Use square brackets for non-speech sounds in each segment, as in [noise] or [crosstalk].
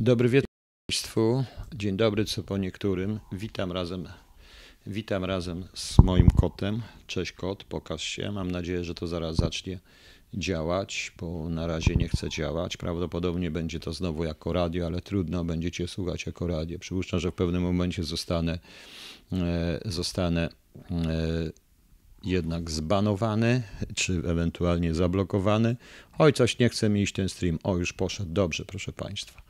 Dobry wieczór Państwu. Dzień dobry, co po niektórym. Witam razem. Witam razem z moim kotem. Cześć kot, pokaż się. Mam nadzieję, że to zaraz zacznie działać, bo na razie nie chce działać. Prawdopodobnie będzie to znowu jako radio, ale trudno będziecie słuchać jako radio. Przypuszczam, że w pewnym momencie zostanę, e, zostanę e, jednak zbanowany, czy ewentualnie zablokowany. Oj, coś nie chce mi iść ten stream. O, już poszedł. Dobrze, proszę Państwa.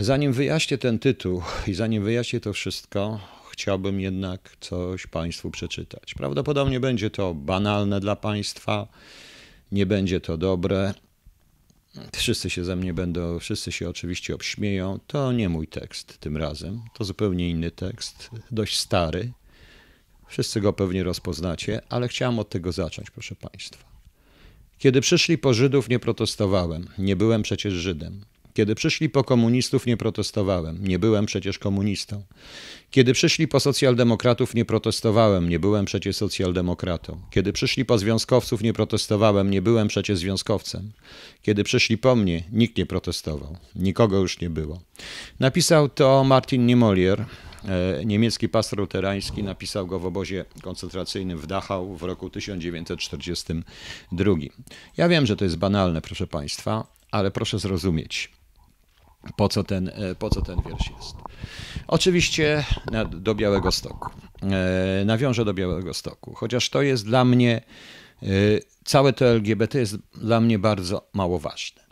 Zanim wyjaśnię ten tytuł i zanim wyjaśnię to wszystko, chciałbym jednak coś Państwu przeczytać. Prawdopodobnie będzie to banalne dla Państwa, nie będzie to dobre. Wszyscy się ze mnie będą, wszyscy się oczywiście obśmieją. To nie mój tekst tym razem, to zupełnie inny tekst, dość stary. Wszyscy go pewnie rozpoznacie, ale chciałem od tego zacząć, proszę Państwa. Kiedy przyszli po Żydów, nie protestowałem, nie byłem przecież Żydem. Kiedy przyszli po komunistów, nie protestowałem, nie byłem przecież komunistą. Kiedy przyszli po socjaldemokratów, nie protestowałem, nie byłem przecież socjaldemokratą. Kiedy przyszli po związkowców, nie protestowałem, nie byłem przecież związkowcem. Kiedy przyszli po mnie, nikt nie protestował, nikogo już nie było. Napisał to Martin Niemolier, e, niemiecki pastor luterański, napisał go w obozie koncentracyjnym w Dachau w roku 1942. Ja wiem, że to jest banalne, proszę Państwa, ale proszę zrozumieć po co ten, e, po co ten wiersz jest. Oczywiście do Białego Stoku. E, nawiążę do Białego Stoku, chociaż to jest dla mnie, e, całe to LGBT jest dla mnie bardzo mało ważne.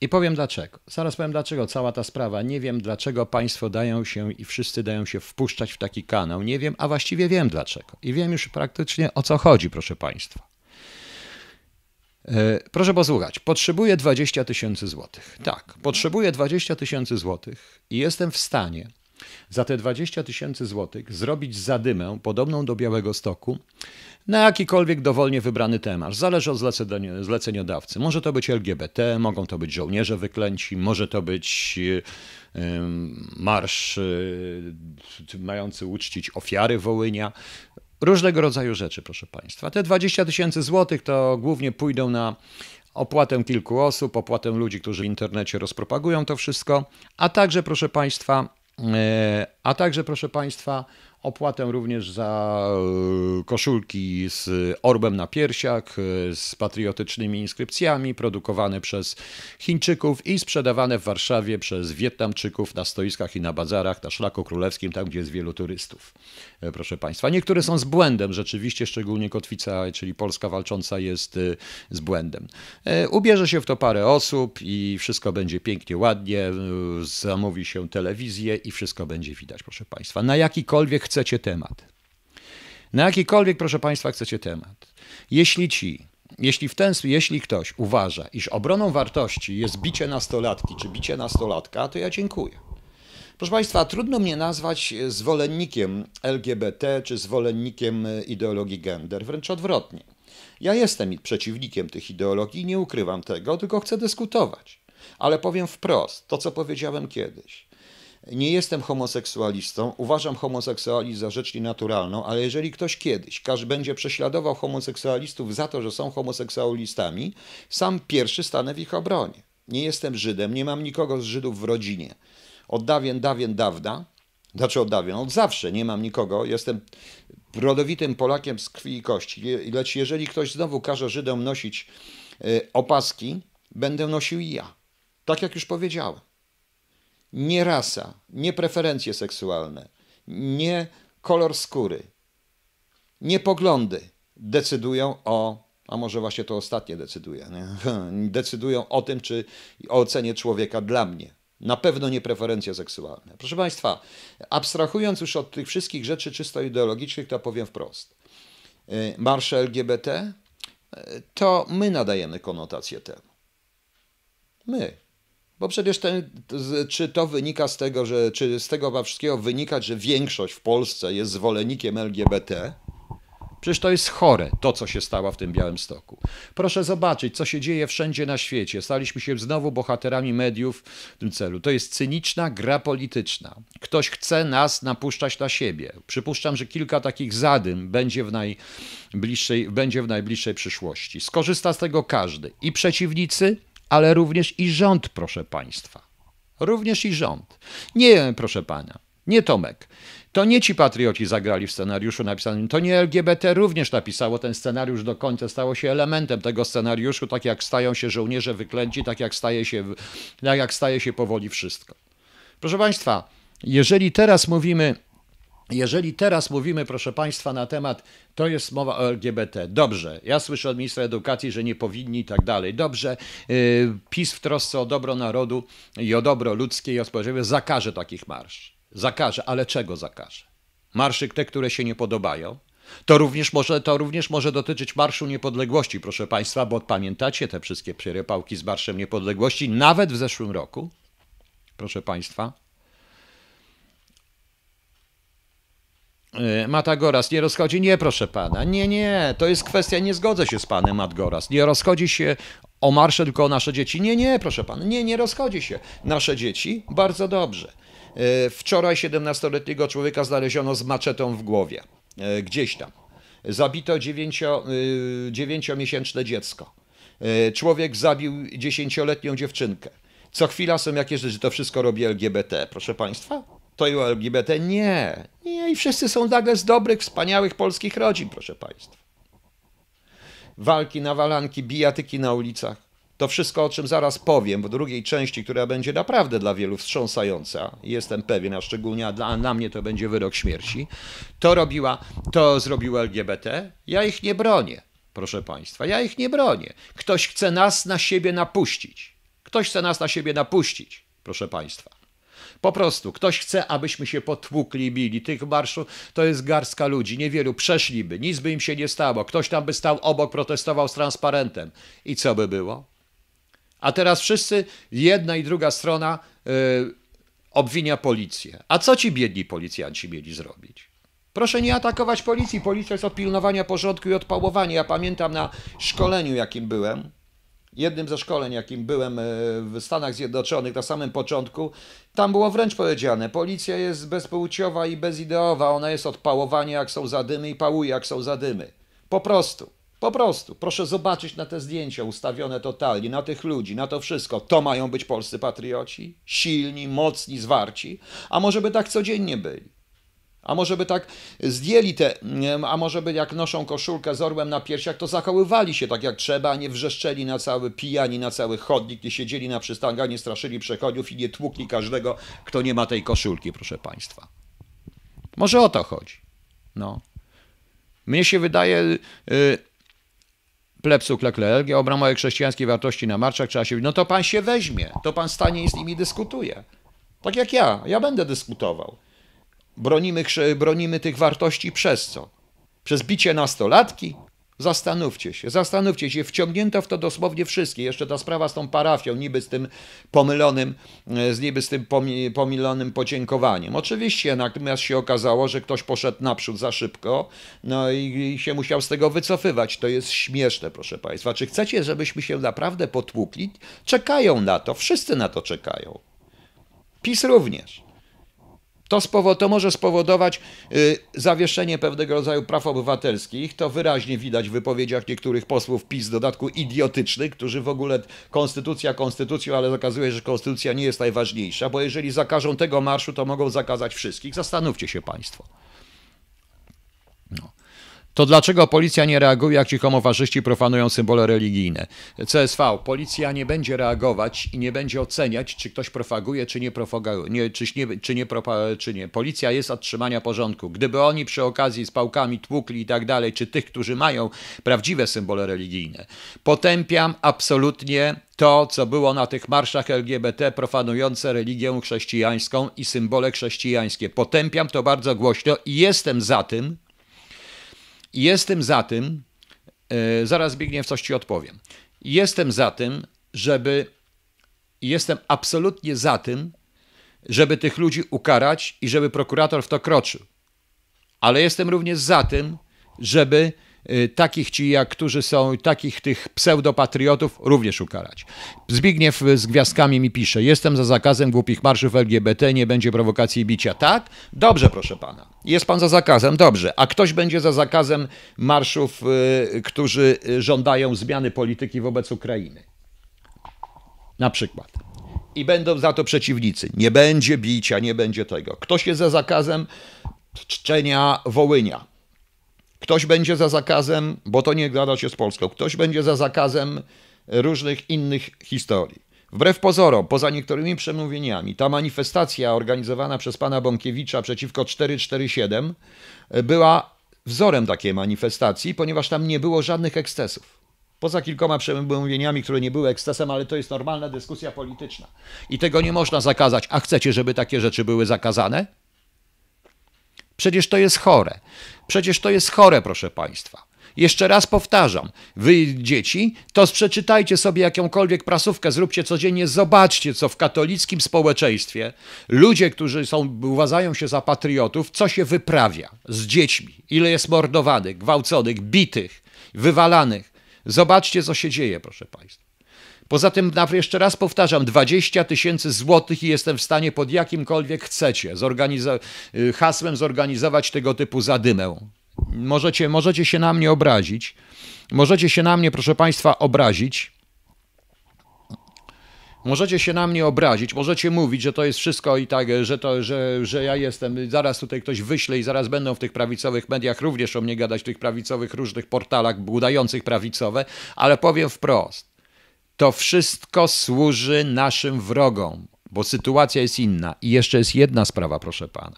I powiem dlaczego. Zaraz powiem dlaczego cała ta sprawa. Nie wiem dlaczego państwo dają się i wszyscy dają się wpuszczać w taki kanał. Nie wiem, a właściwie wiem dlaczego. I wiem już praktycznie o co chodzi, proszę państwa. E, proszę posłuchać, potrzebuję 20 tysięcy złotych. Tak, potrzebuję 20 tysięcy złotych i jestem w stanie za te 20 tysięcy złotych zrobić zadymę podobną do Białego Stoku na jakikolwiek dowolnie wybrany temat. Zależy od zleceniodawcy. Może to być LGBT, mogą to być żołnierze wyklęci, może to być e, marsz e, mający uczcić ofiary Wołynia. Różnego rodzaju rzeczy, proszę Państwa. Te 20 tysięcy złotych to głównie pójdą na opłatę kilku osób, opłatę ludzi, którzy w internecie rozpropagują to wszystko, a także, proszę Państwa, e, a także, proszę Państwa, opłatę również za e, koszulki z orbem na piersiach, e, z patriotycznymi inskrypcjami, produkowane przez Chińczyków i sprzedawane w Warszawie przez Wietnamczyków na stoiskach i na bazarach, na szlaku królewskim, tam gdzie jest wielu turystów. E, proszę Państwa, niektóre są z błędem rzeczywiście, szczególnie Kotwica, czyli Polska walcząca jest z błędem. Ubierze się w to parę osób i wszystko będzie pięknie, ładnie, zamówi się telewizję i wszystko będzie widać, proszę Państwa. Na jakikolwiek chcecie temat. Na jakikolwiek, proszę Państwa, chcecie temat. Jeśli ci, jeśli w ten jeśli ktoś uważa, iż obroną wartości jest bicie nastolatki czy bicie nastolatka, to ja dziękuję. Proszę Państwa, trudno mnie nazwać zwolennikiem LGBT czy zwolennikiem ideologii gender, wręcz odwrotnie. Ja jestem przeciwnikiem tych ideologii, nie ukrywam tego, tylko chcę dyskutować. Ale powiem wprost to, co powiedziałem kiedyś nie jestem homoseksualistą, uważam homoseksualizm za rzecz nienaturalną, ale jeżeli ktoś kiedyś każdy będzie prześladował homoseksualistów za to, że są homoseksualistami, sam pierwszy stanę w ich obronie. Nie jestem Żydem, nie mam nikogo z Żydów w rodzinie. Od dawien, dawien, dawna, znaczy od dawien, od zawsze nie mam nikogo, jestem rodowitym Polakiem z krwi i kości. Lecz jeżeli ktoś znowu każe Żydom nosić y, opaski, będę nosił i ja. Tak jak już powiedziałem nie rasa, nie preferencje seksualne, nie kolor skóry, nie poglądy decydują o, a może właśnie to ostatnie decyduje, nie? [laughs] decydują o tym, czy o ocenie człowieka dla mnie. Na pewno nie preferencje seksualne. Proszę Państwa, abstrahując już od tych wszystkich rzeczy czysto ideologicznych, to powiem wprost. Y, Marsze LGBT y, to my nadajemy konotację temu. My, bo przecież ten, czy to wynika z tego, że, czy z tego wszystkiego wynika, że większość w Polsce jest zwolennikiem LGBT? Przecież to jest chore, to co się stało w tym Białym Stoku. Proszę zobaczyć, co się dzieje wszędzie na świecie. Staliśmy się znowu bohaterami mediów w tym celu. To jest cyniczna gra polityczna. Ktoś chce nas napuszczać na siebie. Przypuszczam, że kilka takich zadym będzie w najbliższej, będzie w najbliższej przyszłości. Skorzysta z tego każdy. I przeciwnicy, ale również i rząd, proszę państwa. Również i rząd. Nie, proszę pana, nie Tomek. To nie ci patrioci zagrali w scenariuszu napisanym, to nie LGBT również napisało ten scenariusz do końca, stało się elementem tego scenariuszu, tak jak stają się żołnierze wyklęci, tak jak staje się, tak jak staje się powoli wszystko. Proszę Państwa, jeżeli teraz mówimy jeżeli teraz mówimy, proszę Państwa, na temat, to jest mowa o LGBT. Dobrze, ja słyszę od ministra edukacji, że nie powinni i tak dalej. Dobrze, y, PiS w trosce o dobro narodu i o dobro ludzkie i o społeczeństwo zakaże takich marsz. Zakaże, ale czego zakaże? Marszy te, które się nie podobają, to również, może, to również może dotyczyć Marszu Niepodległości, proszę Państwa, bo pamiętacie te wszystkie przerypałki z Marszem Niepodległości, nawet w zeszłym roku, proszę Państwa. Y, Matagoras nie rozchodzi? Nie, proszę pana. Nie, nie, to jest kwestia, nie zgodzę się z panem Matagoras, Nie rozchodzi się o marsze tylko o nasze dzieci. Nie, nie, proszę pana. Nie, nie rozchodzi się. Nasze dzieci? Bardzo dobrze. Y, wczoraj 17-letniego człowieka znaleziono z maczetą w głowie. Y, gdzieś tam. Zabito 9, miesięczne dziecko. Człowiek zabił 10-letnią dziewczynkę. Co chwila są jakieś rzeczy, to wszystko robi LGBT. Proszę państwa, to i o LGBT. Nie, nie, i wszyscy są nagle z dobrych, wspaniałych polskich rodzin, proszę Państwa. Walki na walanki, bijatyki na ulicach. To wszystko, o czym zaraz powiem w drugiej części, która będzie naprawdę dla wielu wstrząsająca, jestem pewien, a szczególnie dla, mnie to będzie wyrok śmierci, to robiła, to zrobiło LGBT. Ja ich nie bronię, proszę Państwa, ja ich nie bronię. Ktoś chce nas na siebie napuścić. Ktoś chce nas na siebie napuścić, proszę Państwa. Po prostu ktoś chce, abyśmy się potłukli bili. Tych marszu to jest garstka ludzi, niewielu przeszliby, nic by im się nie stało. Ktoś tam by stał obok, protestował z transparentem. I co by było? A teraz wszyscy, jedna i druga strona yy, obwinia policję. A co ci biedni policjanci mieli zrobić? Proszę nie atakować policji. Policja jest od pilnowania porządku i odpałowania. Ja pamiętam na szkoleniu, jakim byłem, jednym ze szkoleń, jakim byłem e, w Stanach Zjednoczonych na samym początku, tam było wręcz powiedziane, policja jest bezpłciowa i bezideowa, ona jest od pałowania jak są zadymy i pałuje jak są zadymy. Po prostu. Po prostu, proszę zobaczyć na te zdjęcia ustawione totalnie, na tych ludzi, na to wszystko. To mają być polscy patrioci? Silni, mocni, zwarci? A może by tak codziennie byli? A może by tak zdjęli te, a może by jak noszą koszulkę z orłem na piersiach, to zachowywali się tak jak trzeba, a nie wrzeszczeli na cały pijani, na cały chodnik, nie siedzieli na przystankach, nie straszyli przechodniów i nie tłukli każdego, kto nie ma tej koszulki, proszę Państwa. Może o to chodzi. No. Mnie się wydaje, yy, plepsu kleklergia, obramuje chrześcijańskie wartości na marszach, trzeba się... No to pan się weźmie, to pan stanie i z nimi dyskutuje. Tak jak ja, ja będę dyskutował. Bronimy, bronimy tych wartości przez co? Przez bicie nastolatki? Zastanówcie się, zastanówcie się, wciągnięto w to dosłownie wszystkie. Jeszcze ta sprawa z tą parafią, niby z tym pomylonym, e, z niby z tym pomilonym podziękowaniem. Oczywiście natomiast się okazało, że ktoś poszedł naprzód za szybko, no i, i się musiał z tego wycofywać. To jest śmieszne, proszę Państwa. Czy chcecie, żebyśmy się naprawdę potłukli? Czekają na to, wszyscy na to czekają. PiS również. To, to może spowodować y, zawieszenie pewnego rodzaju praw obywatelskich. To wyraźnie widać w wypowiedziach niektórych posłów PiS, w dodatku idiotycznych, którzy w ogóle konstytucja konstytucją, ale okazuje że konstytucja nie jest najważniejsza, bo jeżeli zakażą tego marszu, to mogą zakazać wszystkich. Zastanówcie się Państwo. To dlaczego policja nie reaguje, jak ci homofaszyści profanują symbole religijne? CSV, policja nie będzie reagować i nie będzie oceniać, czy ktoś profaguje, czy nie profaguje, nie, czy, nie, czy, nie czy nie. Policja jest od trzymania porządku. Gdyby oni przy okazji z pałkami tłukli i tak dalej, czy tych, którzy mają prawdziwe symbole religijne. Potępiam absolutnie to, co było na tych marszach LGBT profanujące religię chrześcijańską i symbole chrześcijańskie. Potępiam to bardzo głośno i jestem za tym, Jestem za tym, e, zaraz biegnie w coś ci odpowiem. Jestem za tym, żeby, jestem absolutnie za tym, żeby tych ludzi ukarać i żeby prokurator w to kroczył. Ale jestem również za tym, żeby Y, takich ci jak, którzy są, takich tych pseudopatriotów również ukarać. Zbigniew y, z gwiazdkami mi pisze, jestem za zakazem głupich marszów LGBT, nie będzie prowokacji i bicia. Tak? Dobrze, proszę pana. Jest pan za zakazem, dobrze. A ktoś będzie za zakazem marszów, y, którzy żądają zmiany polityki wobec Ukrainy. Na przykład i będą za to przeciwnicy. Nie będzie bicia, nie będzie tego. Ktoś jest za zakazem czczenia Wołynia. Ktoś będzie za zakazem, bo to nie gada się z Polską, ktoś będzie za zakazem różnych innych historii. Wbrew pozorom, poza niektórymi przemówieniami, ta manifestacja organizowana przez pana Bąkiewicza przeciwko 447 e, była wzorem takiej manifestacji, ponieważ tam nie było żadnych ekscesów. Poza kilkoma przemówieniami, które nie były ekscesem, ale to jest normalna dyskusja polityczna. I tego nie można zakazać. A chcecie, żeby takie rzeczy były zakazane? Przecież to jest chore. Przecież to jest chore, proszę Państwa. Jeszcze raz powtarzam, wy dzieci, to przeczytajcie sobie jakąkolwiek prasówkę, zróbcie codziennie, zobaczcie, co w katolickim społeczeństwie ludzie, którzy są, uważają się za patriotów, co się wyprawia z dziećmi, ile jest mordowanych, gwałconych, bitych, wywalanych. Zobaczcie, co się dzieje, proszę Państwa. Poza tym, jeszcze raz powtarzam, 20 tysięcy złotych i jestem w stanie pod jakimkolwiek chcecie zorganizo- y, hasłem zorganizować tego typu zadymę. Możecie, możecie się na mnie obrazić. Możecie się na mnie, proszę Państwa, obrazić. Możecie się na mnie obrazić, możecie mówić, że to jest wszystko i tak, że, to, że, że ja jestem, zaraz tutaj ktoś wyśle i zaraz będą w tych prawicowych mediach również o mnie gadać, w tych prawicowych różnych portalach budających prawicowe, ale powiem wprost. To wszystko służy naszym wrogom, bo sytuacja jest inna. I jeszcze jest jedna sprawa, proszę pana.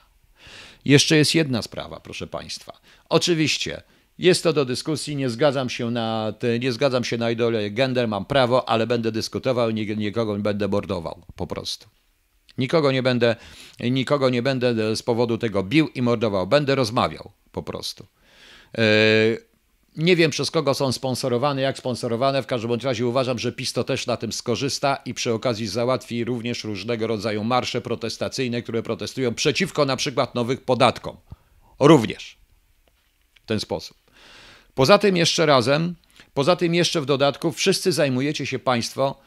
Jeszcze jest jedna sprawa, proszę państwa. Oczywiście. Jest to do dyskusji, nie zgadzam się na, nie zgadzam się na ideologię gender, mam prawo, ale będę dyskutował, nikogo nie będę mordował, po prostu. Nikogo nie będę, nikogo nie będę z powodu tego bił i mordował, będę rozmawiał, po prostu. Yy, nie wiem przez kogo są sponsorowane, jak sponsorowane. W każdym razie uważam, że Pisto też na tym skorzysta i przy okazji załatwi również różnego rodzaju marsze protestacyjne, które protestują przeciwko na przykład nowym podatkom. Również w ten sposób. Poza tym jeszcze razem, poza tym jeszcze w dodatku wszyscy zajmujecie się państwo,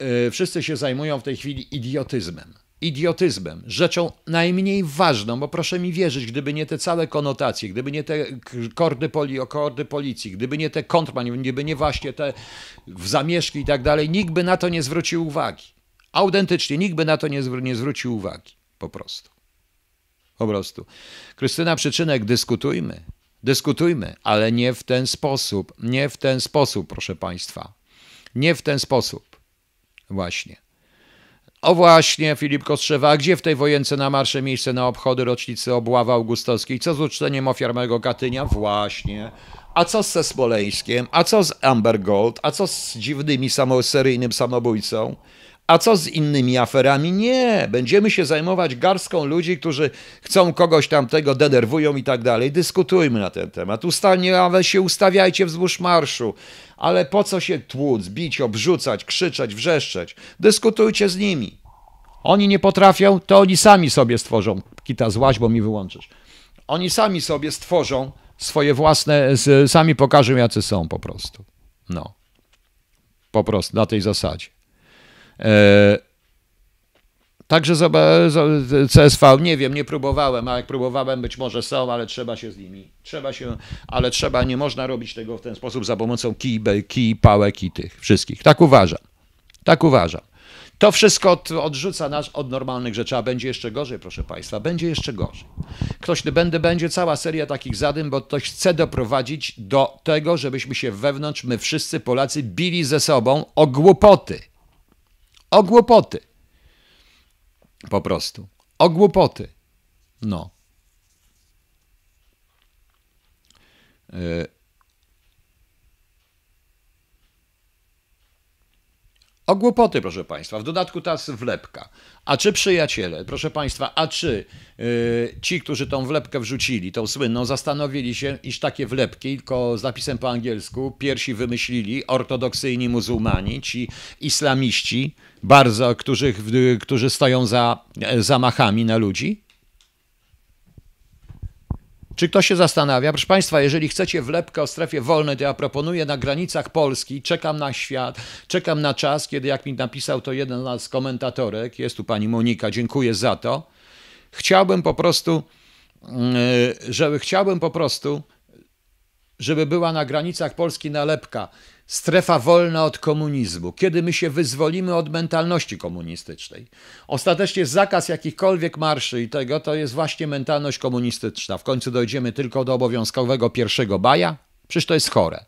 yy, wszyscy się zajmują w tej chwili idiotyzmem idiotyzmem, rzeczą najmniej ważną, bo proszę mi wierzyć, gdyby nie te całe konotacje, gdyby nie te kordy, poli, kordy policji, gdyby nie te kontrman, gdyby nie właśnie te zamieszki i tak dalej, nikt by na to nie zwrócił uwagi. Autentycznie nikt by na to nie, zwr- nie zwrócił uwagi, po prostu. Po prostu. Krystyna Przyczynek, dyskutujmy. Dyskutujmy, ale nie w ten sposób. Nie w ten sposób, proszę Państwa. Nie w ten sposób. Właśnie. O właśnie, Filip Kostrzewa, a gdzie w tej wojence na marsze miejsce na obchody rocznicy obławy augustowskiej? Co z uczceniem ofiar mego Katynia? Właśnie. A co ze Smoleńskiem? A co z Amber Gold? A co z dziwnymi samoseryjnym samobójcą? A co z innymi aferami? Nie, będziemy się zajmować garstką ludzi, którzy chcą kogoś tamtego, denerwują i tak dalej. Dyskutujmy na ten temat. Ustanie, ale się ustawiajcie wzdłuż marszu. Ale po co się tłuc, bić, obrzucać, krzyczeć, wrzeszczeć? Dyskutujcie z nimi. Oni nie potrafią, to oni sami sobie stworzą. Kita, złaź, bo mi wyłączysz. Oni sami sobie stworzą swoje własne, sami pokażą, jacy są po prostu. No. Po prostu, na tej zasadzie. E, także CSV nie wiem, nie próbowałem, a jak próbowałem, być może są, ale trzeba się z nimi, trzeba się, ale trzeba, nie można robić tego w ten sposób za pomocą kij, kij pałek i tych wszystkich. Tak uważam, tak uważam. To wszystko od, odrzuca nas od normalnych rzeczy, a będzie jeszcze gorzej, proszę Państwa, będzie jeszcze gorzej. Ktoś, będę, będzie cała seria takich zadym, bo ktoś chce doprowadzić do tego, żebyśmy się wewnątrz, my wszyscy Polacy, bili ze sobą o głupoty o głupoty. Po prostu. O głupoty. No. Yy, O głupoty, proszę Państwa. W dodatku ta wlepka. A czy przyjaciele, proszę Państwa, a czy yy, ci, którzy tą wlepkę wrzucili, tą słynną, zastanowili się, iż takie wlepki, tylko z napisem po angielsku, piersi wymyślili ortodoksyjni muzułmani, ci islamiści, bardzo, którzy, którzy stoją za e, zamachami na ludzi? Czy ktoś się zastanawia? Proszę Państwa, jeżeli chcecie wlepkę o strefie wolnej, to ja proponuję na granicach Polski, czekam na świat, czekam na czas, kiedy jak mi napisał to jeden z komentatorek, jest tu pani Monika, dziękuję za to. Chciałbym po prostu, mm, e, żeby chciałbym po prostu, żeby była na granicach Polski nalepka strefa wolna od komunizmu, kiedy my się wyzwolimy od mentalności komunistycznej. Ostatecznie zakaz jakichkolwiek marszy i tego to jest właśnie mentalność komunistyczna. W końcu dojdziemy tylko do obowiązkowego pierwszego baja. Przecież to jest chore.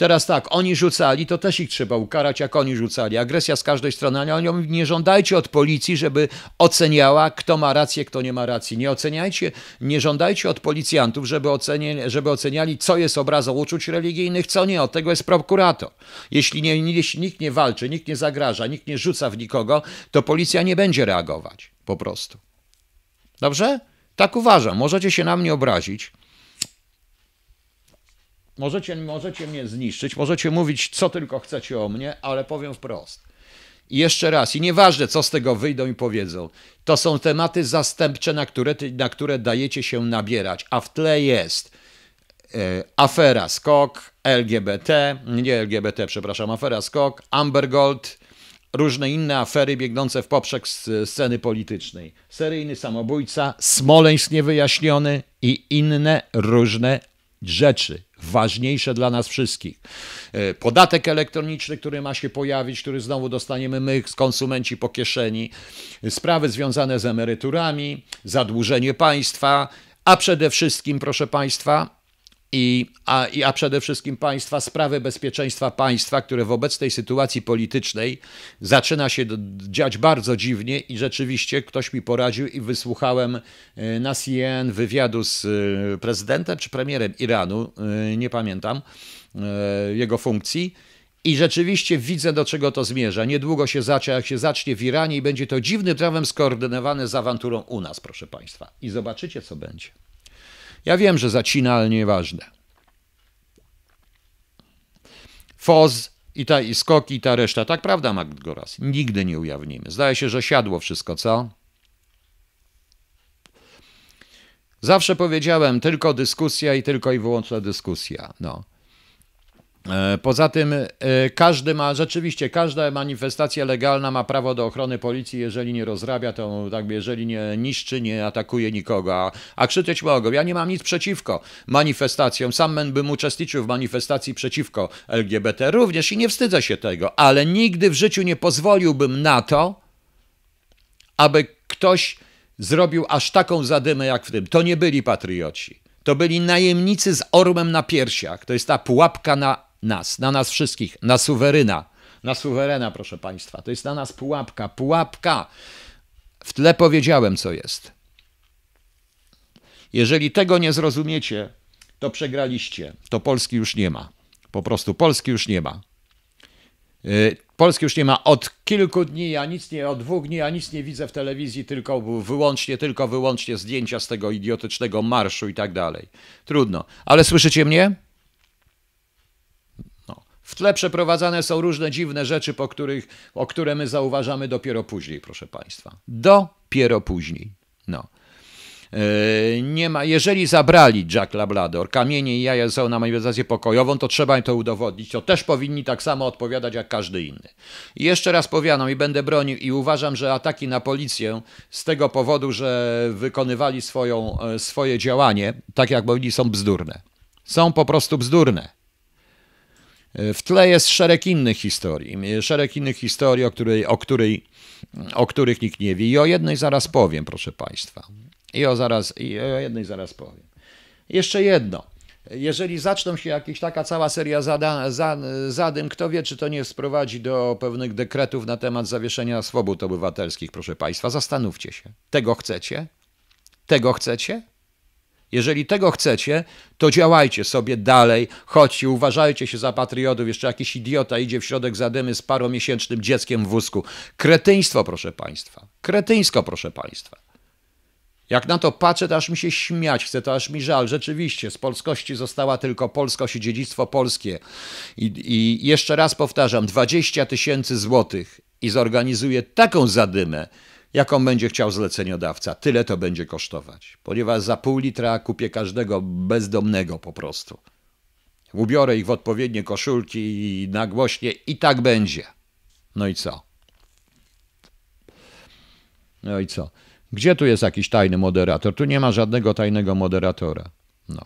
Teraz tak, oni rzucali, to też ich trzeba ukarać, jak oni rzucali. Agresja z każdej strony, ale oni nie żądajcie od policji, żeby oceniała, kto ma rację, kto nie ma racji. Nie oceniajcie, nie żądajcie od policjantów, żeby, ocenie, żeby oceniali, co jest obrazą uczuć religijnych, co nie. Od tego jest prokurator. Jeśli, nie, jeśli nikt nie walczy, nikt nie zagraża, nikt nie rzuca w nikogo, to policja nie będzie reagować. Po prostu. Dobrze? Tak uważam. Możecie się na mnie obrazić. Możecie, możecie mnie zniszczyć, możecie mówić, co tylko chcecie o mnie, ale powiem wprost. I jeszcze raz, i nieważne, co z tego wyjdą i powiedzą, to są tematy zastępcze, na które, na które dajecie się nabierać, a w tle jest y, afera Skok, LGBT, nie LGBT, przepraszam, afera Skok, Ambergold, różne inne afery biegnące w poprzek sceny politycznej. Seryjny samobójca, Smoleńsk niewyjaśniony i inne różne rzeczy ważniejsze dla nas wszystkich. E, podatek elektroniczny, który ma się pojawić, który znowu dostaniemy my, konsumenci po kieszeni, sprawy związane z emeryturami, zadłużenie państwa, a przede wszystkim, proszę państwa, i, a, a przede wszystkim państwa, sprawy bezpieczeństwa państwa, które wobec tej sytuacji politycznej zaczyna się dziać bardzo dziwnie i rzeczywiście ktoś mi poradził i wysłuchałem e, na CNN wywiadu z e, prezydentem czy premierem Iranu, e, nie pamiętam jego funkcji. I rzeczywiście widzę, do czego to zmierza. Niedługo się zacznie, jak się zacznie w Iranie i będzie to dziwnym prawem skoordynowane z awanturą u nas, proszę Państwa. I zobaczycie, co będzie. Ja wiem, że zacina, ale nieważne. Foz i ta i skoki i ta reszta. Tak prawda, Magdoras. Nigdy nie ujawnimy. Zdaje się, że siadło wszystko, co? Zawsze powiedziałem tylko dyskusja i tylko i wyłącznie dyskusja. No. E, poza tym e, każdy ma, rzeczywiście każda manifestacja legalna ma prawo do ochrony policji, jeżeli nie rozrabia, to tak, jeżeli nie niszczy, nie atakuje nikogo, a, a krzyczeć mogą. Ja nie mam nic przeciwko manifestacjom, sam bym uczestniczył w manifestacji przeciwko LGBT również i nie wstydzę się tego, ale nigdy w życiu nie pozwoliłbym na to, aby ktoś zrobił aż taką zadymę jak w tym. To nie byli patrioci. To byli najemnicy z ormem na piersiach. To jest ta pułapka na nas, na nas wszystkich, na suweryna. Na suwerena, proszę Państwa. To jest na nas pułapka, pułapka. W tle powiedziałem, co jest. Jeżeli tego nie zrozumiecie, to przegraliście. To Polski już nie ma. Po prostu Polski już nie ma. Y, Polski już nie ma od kilku dni, ja nic nie, od dwóch dni, ja nic nie widzę w telewizji, tylko wyłącznie, tylko wyłącznie zdjęcia z tego idiotycznego marszu i tak dalej. Trudno. Ale słyszycie mnie? W tle przeprowadzane są różne dziwne rzeczy, po których, o które my zauważamy dopiero później, proszę Państwa. Dopiero później. No. E, nie ma, jeżeli zabrali Jack Labrador, kamienie i jaja są na manifestację pokojową, to trzeba im to udowodnić. To też powinni tak samo odpowiadać jak każdy inny. I jeszcze raz powiadam i będę bronił i uważam, że ataki na policję z tego powodu, że wykonywali swoją, e, swoje działanie, tak jak mówili, są bzdurne. Są po prostu bzdurne. W tle jest szereg innych historii, szereg innych historii, o, której, o, której, o których nikt nie wie. I o jednej zaraz powiem, proszę Państwa. I o, zaraz, I o jednej zaraz powiem. Jeszcze jedno. Jeżeli zaczną się jakaś taka cała seria zada, za, zadym, kto wie, czy to nie sprowadzi do pewnych dekretów na temat zawieszenia swobód obywatelskich, proszę Państwa. Zastanówcie się. Tego chcecie? Tego chcecie? Jeżeli tego chcecie, to działajcie sobie dalej, chodźcie, uważajcie się za patriotów. Jeszcze jakiś idiota idzie w środek zadymy z paromiesięcznym dzieckiem w wózku. Kretyństwo, proszę państwa. Kretyńsko, proszę państwa. Jak na to patrzę, to aż mi się śmiać chce, to aż mi żal. Rzeczywiście, z polskości została tylko polskość i dziedzictwo polskie. I, i jeszcze raz powtarzam, 20 tysięcy złotych i zorganizuje taką zadymę, jaką będzie chciał zleceniodawca. Tyle to będzie kosztować, ponieważ za pół litra kupię każdego bezdomnego po prostu. Ubiorę ich w odpowiednie koszulki i nagłośnie i tak będzie. No i co? No i co? Gdzie tu jest jakiś tajny moderator? Tu nie ma żadnego tajnego moderatora. No.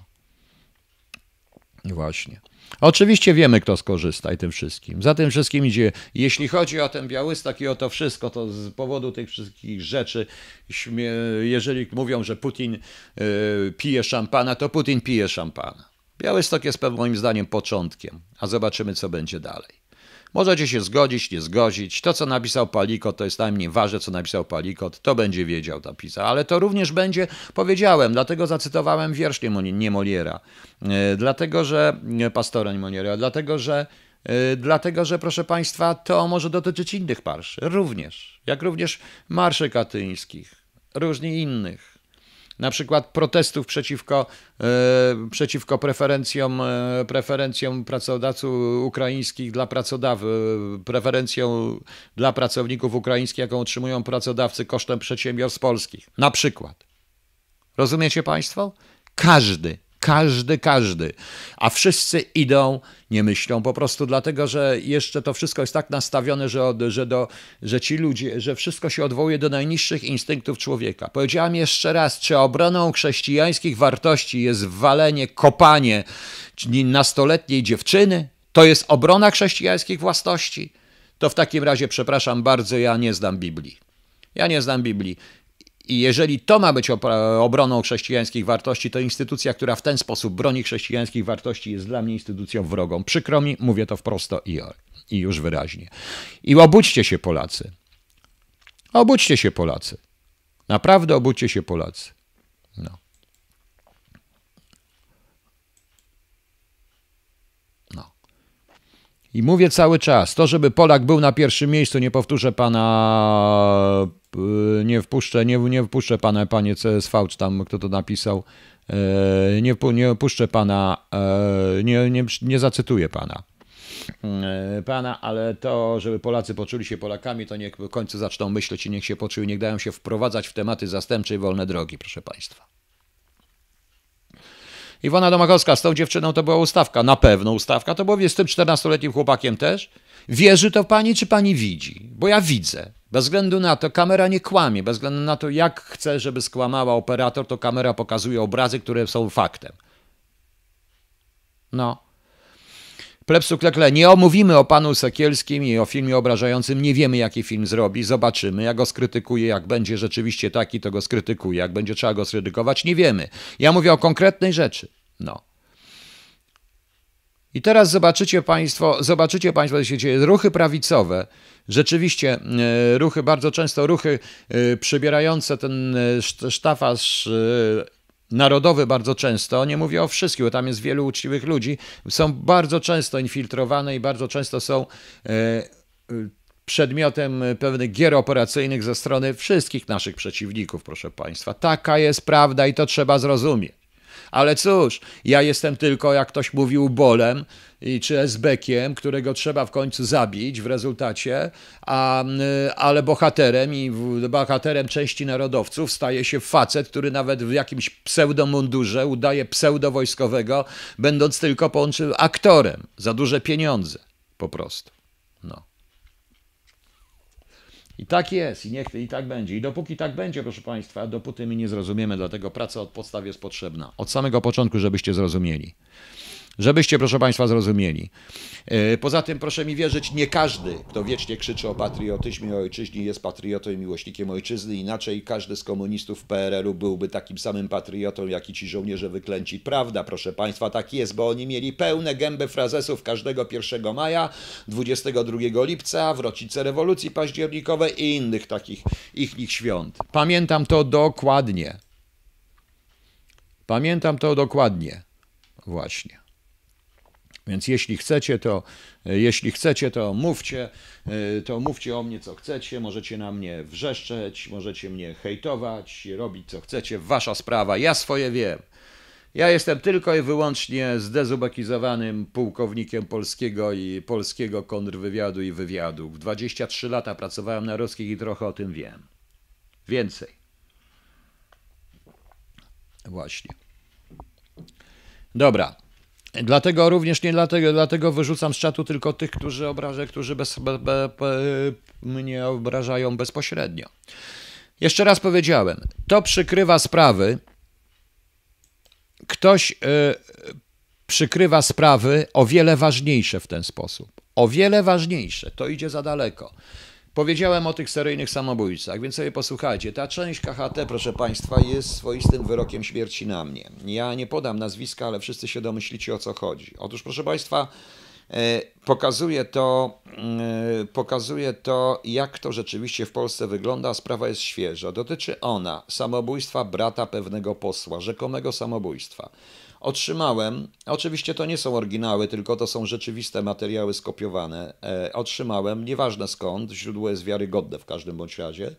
Właśnie. Oczywiście wiemy, kto skorzysta i tym wszystkim. Za tym wszystkim idzie, jeśli chodzi o ten Białystok i o to wszystko, to z powodu tych wszystkich rzeczy, jeżeli mówią, że Putin y, pije szampana, to Putin pije szampana. Białystok jest moim zdaniem początkiem, a zobaczymy, co będzie dalej. Możecie się zgodzić, nie zgodzić. To, co napisał Palikot, to jest najmniej ważne, co napisał Palikot. To będzie wiedział napisał, ale to również będzie, powiedziałem, dlatego zacytowałem wiersz Niemoliera. E, dlatego, że, nie, pastora Niemoliera, dlatego, że e, dlatego że, proszę Państwa, to może dotyczyć innych marsz również, jak również marszy katyńskich, różni innych na przykład protestów przeciwko, e, przeciwko preferencjom, e, preferencjom pracodawców ukraińskich dla pracodawcy, e, preferencją dla pracowników ukraińskich, jaką otrzymują pracodawcy kosztem przedsiębiorstw polskich. Na przykład. Rozumiecie Państwo? Każdy każdy, każdy. A wszyscy idą, nie myślą po prostu dlatego, że jeszcze to wszystko jest tak nastawione, że, od, że, do, że ci ludzie, że wszystko się odwołuje do najniższych instynktów człowieka. Powiedziałam jeszcze raz, czy obroną chrześcijańskich wartości jest walenie, kopanie nastoletniej dziewczyny? To jest obrona chrześcijańskich własności? To w takim razie, przepraszam bardzo, ja nie znam Biblii. Ja nie znam Biblii. I jeżeli to ma być obroną chrześcijańskich wartości, to instytucja, która w ten sposób broni chrześcijańskich wartości, jest dla mnie instytucją wrogą. Przykro mi, mówię to wprost i, i już wyraźnie. I obudźcie się, Polacy. Obudźcie się, Polacy. Naprawdę obudźcie się, Polacy. I mówię cały czas, to żeby Polak był na pierwszym miejscu, nie powtórzę pana, nie wpuszczę, nie, nie wpuszczę pana, panie CSV, czy tam kto to napisał, e, nie, nie puszczę pana, e, nie, nie, nie zacytuję pana. E, pana, ale to, żeby Polacy poczuli się Polakami, to niech w końcu zaczną myśleć i niech się poczuli, niech dają się wprowadzać w tematy zastępcze i wolne drogi, proszę Państwa. Iwona Domakowska z tą dziewczyną to była ustawka, na pewno ustawka, to było z tym 14-letnim chłopakiem też. Wierzy to pani, czy pani widzi? Bo ja widzę. Bez względu na to, kamera nie kłamie. Bez względu na to, jak chce, żeby skłamała operator, to kamera pokazuje obrazy, które są faktem. No. Plepsu klekle, nie omówimy o panu Sekielskim i o filmie obrażającym, nie wiemy jaki film zrobi, zobaczymy, ja go skrytykuję, jak będzie rzeczywiście taki, to go skrytykuję, jak będzie trzeba go skrytykować, nie wiemy. Ja mówię o konkretnej rzeczy, no. I teraz zobaczycie Państwo, zobaczycie Państwo, co się dzieje. Ruchy prawicowe, rzeczywiście e, ruchy, bardzo często ruchy e, przybierające ten e, sztafasz narodowy bardzo często, nie mówię o wszystkich, bo tam jest wielu uczciwych ludzi, są bardzo często infiltrowane i bardzo często są e, e, przedmiotem pewnych gier operacyjnych ze strony wszystkich naszych przeciwników, proszę Państwa. Taka jest prawda i to trzeba zrozumieć. Ale cóż, ja jestem tylko, jak ktoś mówił, bolem i czy esbekiem, którego trzeba w końcu zabić w rezultacie, a, y, ale bohaterem i bohaterem części narodowców staje się facet, który nawet w jakimś pseudomundurze udaje pseudowojskowego, będąc tylko połączym aktorem za duże pieniądze po prostu. I tak jest, i niech i tak będzie. I dopóki tak będzie, proszę Państwa, dopóty my nie zrozumiemy, dlatego praca od podstaw jest potrzebna. Od samego początku, żebyście zrozumieli. Żebyście, proszę Państwa, zrozumieli. E, poza tym, proszę mi wierzyć, nie każdy, kto wiecznie krzyczy o patriotyzmie, o ojczyźnie, jest patriotą i miłośnikiem ojczyzny. Inaczej każdy z komunistów w PRL-u byłby takim samym patriotą, jak i ci żołnierze wyklęci. Prawda, proszę Państwa, tak jest, bo oni mieli pełne gębę frazesów każdego 1 maja, 22 lipca, w rocznicę rewolucji październikowej i innych takich ich świąt. Pamiętam to dokładnie. Pamiętam to dokładnie. Właśnie. Więc jeśli chcecie, to e, jeśli chcecie, to mówcie, e, to mówcie o mnie co chcecie, możecie na mnie wrzeszczeć, możecie mnie hejtować, robić co chcecie, wasza sprawa, ja swoje wiem. Ja jestem tylko i wyłącznie zdezubekizowanym pułkownikiem polskiego i polskiego kontrwywiadu i wywiadu. W 23 lata pracowałem na Roskich i trochę o tym wiem. Więcej. Właśnie. Dobra. Dlatego również nie dlatego, dlatego wyrzucam z czatu tylko tych, którzy obrażę, którzy bez, be, be, mnie obrażają bezpośrednio. Jeszcze raz powiedziałem, to przykrywa sprawy. Ktoś y, przykrywa sprawy o wiele ważniejsze w ten sposób. O wiele ważniejsze, to idzie za daleko. Powiedziałem o tych seryjnych samobójcach, więc sobie posłuchajcie. Ta część KHT, proszę Państwa, jest swoistym wyrokiem śmierci na mnie. Ja nie podam nazwiska, ale wszyscy się domyślicie o co chodzi. Otóż, proszę Państwa, e, pokazuje to, mm, pokazuje to, jak to rzeczywiście w Polsce wygląda. Sprawa jest świeża. Dotyczy ona samobójstwa brata pewnego posła, rzekomego samobójstwa. Otrzymałem, oczywiście to nie są oryginały, tylko to są rzeczywiste materiały skopiowane. E, otrzymałem, nieważne skąd, źródło jest wiarygodne w każdym bądź razie.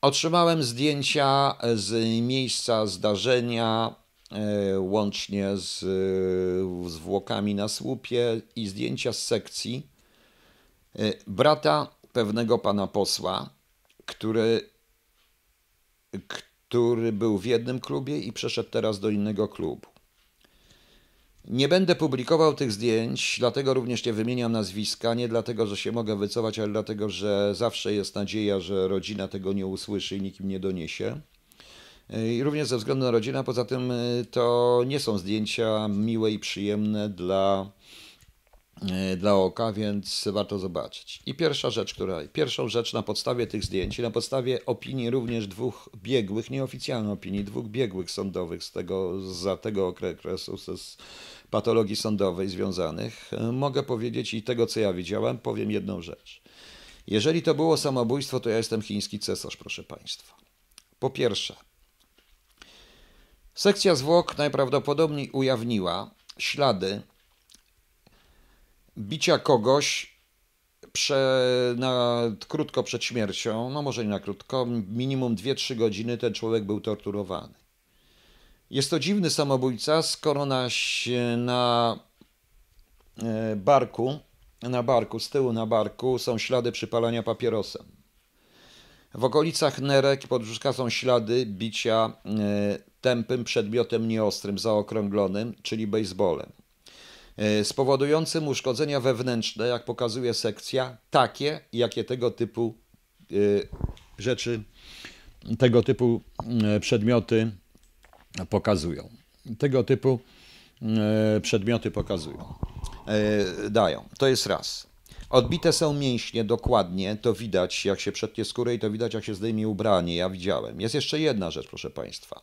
Otrzymałem zdjęcia z miejsca zdarzenia, e, łącznie z zwłokami na słupie i zdjęcia z sekcji e, brata pewnego pana posła, który, który był w jednym klubie i przeszedł teraz do innego klubu. Nie będę publikował tych zdjęć, dlatego również nie wymieniam nazwiska, nie dlatego, że się mogę wycofać, ale dlatego, że zawsze jest nadzieja, że rodzina tego nie usłyszy i nikim nie doniesie. I również ze względu na rodzinę, poza tym y, to nie są zdjęcia miłe i przyjemne dla, y, dla oka, więc warto zobaczyć. I pierwsza rzecz, która, pierwszą rzecz na podstawie tych zdjęć i na podstawie opinii również dwóch biegłych, nieoficjalnej opinii, dwóch biegłych sądowych z tego, za tego okresu, z, patologii sądowej związanych, mogę powiedzieć i tego, co ja widziałem, powiem jedną rzecz. Jeżeli to było samobójstwo, to ja jestem chiński cesarz, proszę Państwa. Po pierwsze, sekcja zwłok najprawdopodobniej ujawniła ślady bicia kogoś prze, na, krótko przed śmiercią, no może nie na krótko, minimum 2-3 godziny ten człowiek był torturowany. Jest to dziwny samobójca, skoro na, na e, barku, na barku, z tyłu na barku są ślady przypalania papierosem. W okolicach nerek i podbrzuszka są ślady bicia e, tępym przedmiotem nieostrym, zaokrąglonym, czyli baseballem, e, spowodującym uszkodzenia wewnętrzne, jak pokazuje sekcja, takie, jakie tego typu rzeczy, tego typu przedmioty pokazują. Tego typu e, przedmioty pokazują, e, dają. To jest raz. Odbite są mięśnie dokładnie, to widać jak się przetnie skórę i to widać jak się zdejmie ubranie, ja widziałem. Jest jeszcze jedna rzecz, proszę Państwa.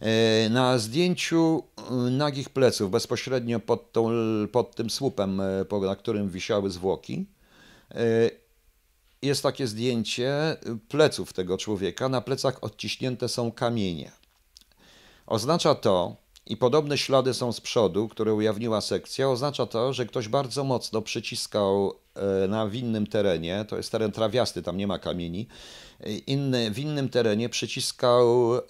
E, na zdjęciu nagich pleców, bezpośrednio pod, tą, pod tym słupem, na którym wisiały zwłoki, jest takie zdjęcie pleców tego człowieka. Na plecach odciśnięte są kamienie. Oznacza to, i podobne ślady są z przodu, które ujawniła sekcja, oznacza to, że ktoś bardzo mocno przyciskał e, na winnym terenie, to jest teren trawiasty, tam nie ma kamieni, e, inny, w innym terenie przyciskał, e,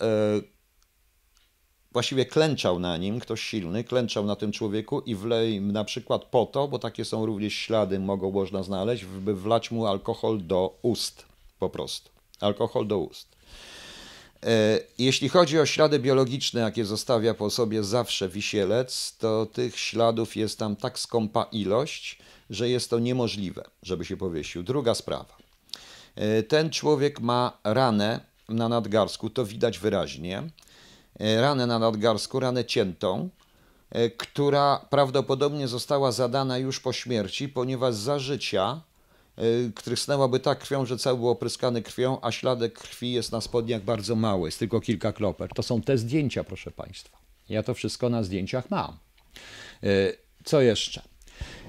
właściwie klęczał na nim, ktoś silny, klęczał na tym człowieku i wlej na przykład po to, bo takie są również ślady, mogą można znaleźć, by wlać mu alkohol do ust po prostu. Alkohol do ust. E, jeśli chodzi o ślady biologiczne, jakie zostawia po sobie zawsze wisielec, to tych śladów jest tam tak skąpa ilość, że jest to niemożliwe, żeby się powiesił. Druga sprawa. E, ten człowiek ma ranę na nadgarsku, to widać wyraźnie. E, ranę na nadgarsku, ranę ciętą, która prawdopodobnie została zadana już po śmierci, ponieważ za życia Y, których snęłaby tak krwią, że cały był opryskany krwią, a śladek krwi jest na spodniach bardzo mały, jest tylko kilka kloper. To są te zdjęcia, proszę Państwa. Ja to wszystko na zdjęciach mam. Y, co jeszcze?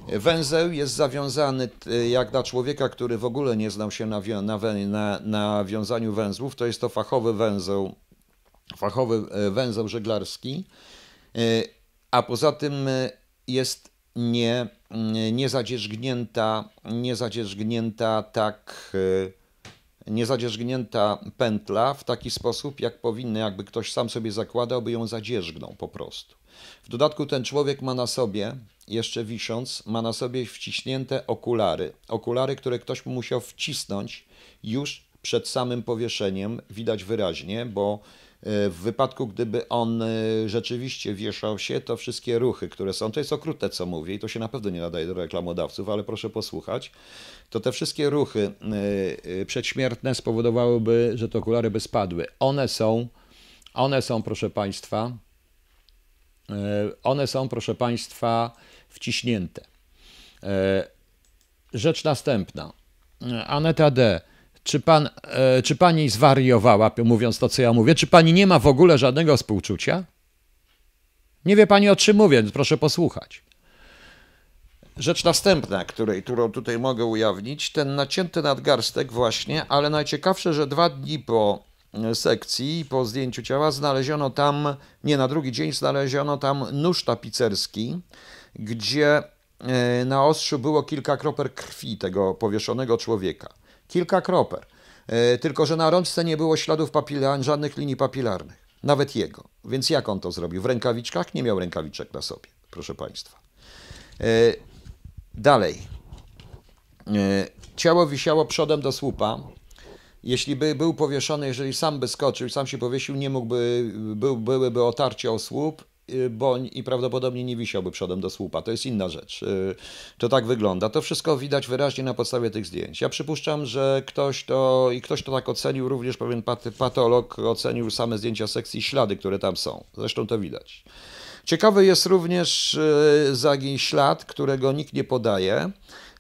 Węzeł jest zawiązany, y, jak dla człowieka, który w ogóle nie znał się na, na, na, na wiązaniu węzłów, to jest to fachowy węzeł, fachowy węzeł żeglarski, a poza tym jest nie, mm, nie zadzierzgnięta, nie zadzierzgnięta tak y, nie zadzierzgnięta pętla w taki sposób, jak powinny, jakby ktoś sam sobie zakładał, by ją zadzierzgnął po prostu. W dodatku ten człowiek ma na sobie, jeszcze wisząc, ma na sobie wciśnięte okulary. Okulary, które ktoś mu musiał wcisnąć już przed samym powieszeniem, widać wyraźnie, bo E, w wypadku, gdyby on e, rzeczywiście wieszał się, to wszystkie ruchy, które są, to jest okrutne, co mówię, i to się na pewno nie nadaje do reklamodawców, ale proszę posłuchać, to te wszystkie ruchy e, przedśmiertne spowodowałyby, że te okulary by spadły. One są, one są, proszę Państwa, one są, proszę Państwa, wciśnięte. Rzecz następna. Aneta D. Czy, pan, e, czy pani zwariowała, mówiąc to, co ja mówię? Czy pani nie ma w ogóle żadnego współczucia? Nie wie pani o czym mówię, proszę posłuchać. Rzecz następna, której, którą tutaj mogę ujawnić, ten nacięty nadgarstek właśnie, ale najciekawsze, że dwa dni po e, sekcji, po zdjęciu ciała, znaleziono tam, nie na drugi dzień, znaleziono tam nóż tapicerski, gdzie e, na ostrzu było kilka kroper krwi tego powieszonego człowieka. Kilka kroper. E, tylko, że na rączce nie było śladów papilarnych, żadnych linii papilarnych. Nawet jego. Więc jak on to zrobił? W rękawiczkach? Nie miał rękawiczek na sobie, proszę Państwa. E, dalej. E, ciało wisiało przodem do słupa. Jeśli by był powieszony, jeżeli sam by skoczył, sam się powiesił, nie mógłby, byłyby otarcie o słup Y, boń i prawdopodobnie nie wisiałby przodem do słupa. To jest inna rzecz. Y, to tak wygląda. To wszystko widać wyraźnie na podstawie tych zdjęć. Ja przypuszczam, że ktoś to i ktoś to tak ocenił, również pewien patolog ocenił same zdjęcia sekcji ślady, które tam są. Zresztą to widać. Ciekawy jest również y, zaginiony ślad, którego nikt nie podaje,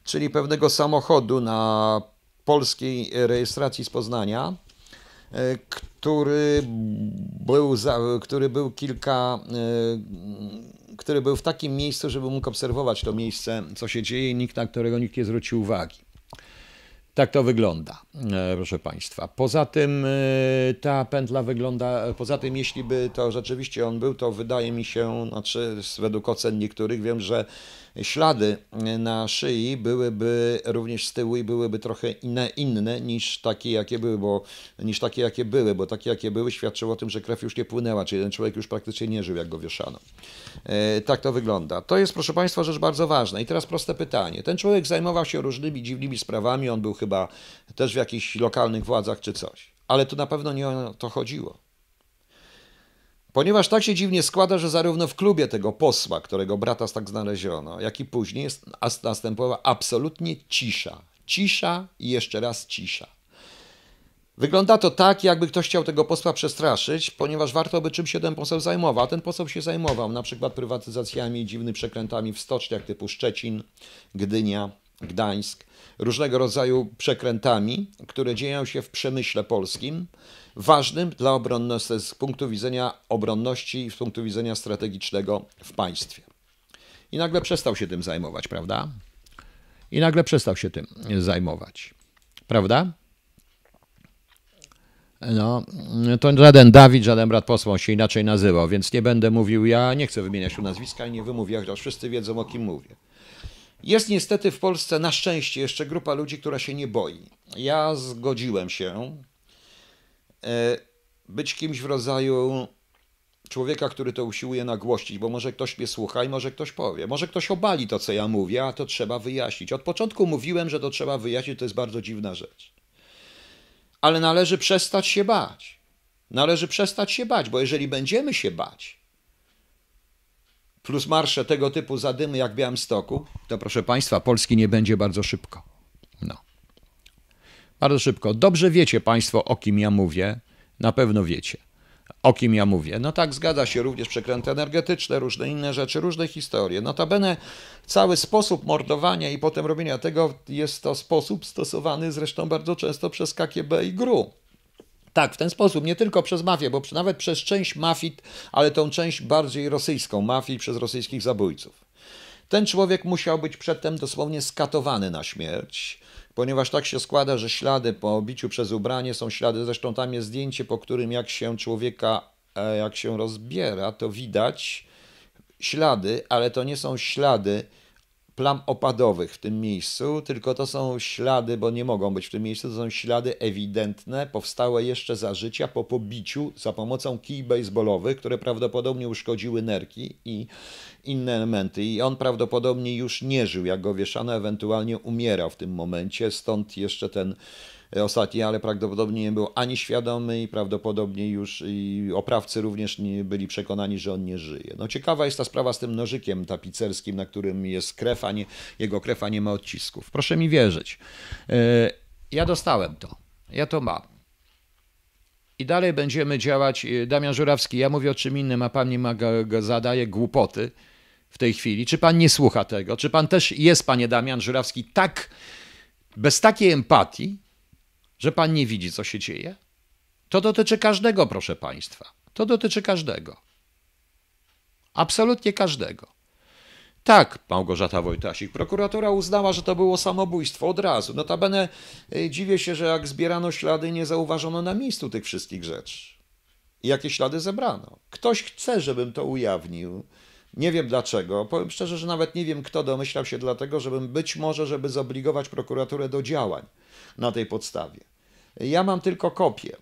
czyli pewnego samochodu na polskiej rejestracji z Poznania, E, który był, za, który był kilka, e, który był w takim miejscu, żeby mógł obserwować to miejsce, co się dzieje i nikt, na którego nikt nie zwrócił uwagi. Tak to wygląda, e, proszę Państwa. Poza tym e, ta pętla wygląda, poza tym jeśli by to rzeczywiście on był, to wydaje mi się, znaczy według ocen niektórych wiem, że ślady e, na szyi byłyby również z tyłu i byłyby trochę inne, inne niż, takie, jakie były, bo, niż takie, jakie były, bo takie, jakie były świadczyło o tym, że krew już nie płynęła, czyli ten człowiek już praktycznie nie żył, jak go wieszano. Tak to wygląda. To jest, proszę Państwa, rzecz bardzo ważna. I teraz proste pytanie. Ten człowiek zajmował się różnymi dziwnymi sprawami, on był chyba też w jakichś lokalnych władzach czy coś. Ale tu na pewno nie o to chodziło. Ponieważ tak się dziwnie składa, że zarówno w klubie tego posła, którego brata tak znaleziono, jak i później jest, następowała absolutnie cisza. Cisza i jeszcze raz cisza. Wygląda to tak, jakby ktoś chciał tego posła przestraszyć, ponieważ warto by czym się ten poseł zajmował. A ten poseł się zajmował na przykład prywatyzacjami i dziwnymi przekrętami w stoczniach typu Szczecin, Gdynia, Gdańsk różnego rodzaju przekrętami, które dzieją się w przemyśle polskim, ważnym dla obronności, z punktu widzenia obronności i z punktu widzenia strategicznego w państwie. I nagle przestał się tym zajmować, prawda? I nagle przestał się tym zajmować, prawda? No, to żaden Dawid, żaden brat posłom się inaczej nazywał, więc nie będę mówił, ja nie chcę wymieniać tu nazwiska i nie wymówię, chociaż wszyscy wiedzą o kim mówię. Jest niestety w Polsce na szczęście jeszcze grupa ludzi, która się nie boi. Ja zgodziłem się e, być kimś w rodzaju człowieka, który to usiłuje nagłościć, bo może ktoś mnie słucha i może ktoś powie. Może ktoś obali to, co ja mówię, a to trzeba wyjaśnić. Od początku mówiłem, że to trzeba wyjaśnić, to jest bardzo dziwna rzecz. Ale należy przestać się bać. Należy przestać się bać, bo jeżeli będziemy się bać, plus marsze tego typu zadymy jak w Białymstoku, to proszę Państwa, Polski nie będzie bardzo szybko. No. Bardzo szybko. Dobrze wiecie Państwo, o kim ja mówię. Na pewno wiecie, o kim ja mówię. No tak, zgadza się również przekręty energetyczne, różne inne rzeczy, różne historie. Notabene cały sposób mordowania i potem robienia tego jest to sposób stosowany zresztą bardzo często przez KGB i GRU tak, w ten sposób, nie tylko przez mafię, bo nawet przez część mafii, ale tą część bardziej rosyjską, mafii przez rosyjskich zabójców. Ten człowiek musiał być przedtem dosłownie skatowany na śmierć, ponieważ tak się składa, że ślady po obiciu przez ubranie są ślady, zresztą tam jest zdjęcie, po którym jak się człowieka, e, jak się rozbiera, to widać ślady, ale to nie są ślady, plam opadowych w tym miejscu, tylko to są ślady, bo nie mogą być w tym miejscu, to są ślady ewidentne, powstałe jeszcze za życia po pobiciu za pomocą kij baseballowych, które prawdopodobnie uszkodziły nerki i inne elementy. I on prawdopodobnie już nie żył, jak go wieszano, ewentualnie umierał w tym momencie, stąd jeszcze ten E, ostatni, ale prawdopodobnie nie był ani świadomy i prawdopodobnie już oprawcy również nie byli przekonani, że on nie żyje. No ciekawa jest ta sprawa z tym nożykiem tapicerskim, na którym jest krew, a nie, jego krew, a nie ma odcisków. Proszę mi wierzyć. E, ja dostałem to. Ja to mam. I dalej będziemy działać. E, Damian Żurawski, ja mówię o czym innym, a pan mi ma, zadaje głupoty w tej chwili. Czy pan nie słucha tego? Czy pan też jest, panie Damian Żurawski, tak bez takiej empatii, że pan nie widzi, co się dzieje? To dotyczy każdego, proszę państwa. To dotyczy każdego. Absolutnie każdego. Tak, Małgorzata Wojtasik. Prokuratura uznała, że to było samobójstwo od razu. Notabene e, dziwię się, że jak zbierano ślady, nie zauważono na miejscu tych wszystkich rzeczy. I jakie ślady zebrano? Ktoś chce, żebym to ujawnił. Nie wiem dlaczego. Powiem szczerze, że nawet nie wiem, kto domyślał się dlatego, żebym być może, żeby zobligować prokuraturę do działań na tej podstawie. Ja mam tylko kopię.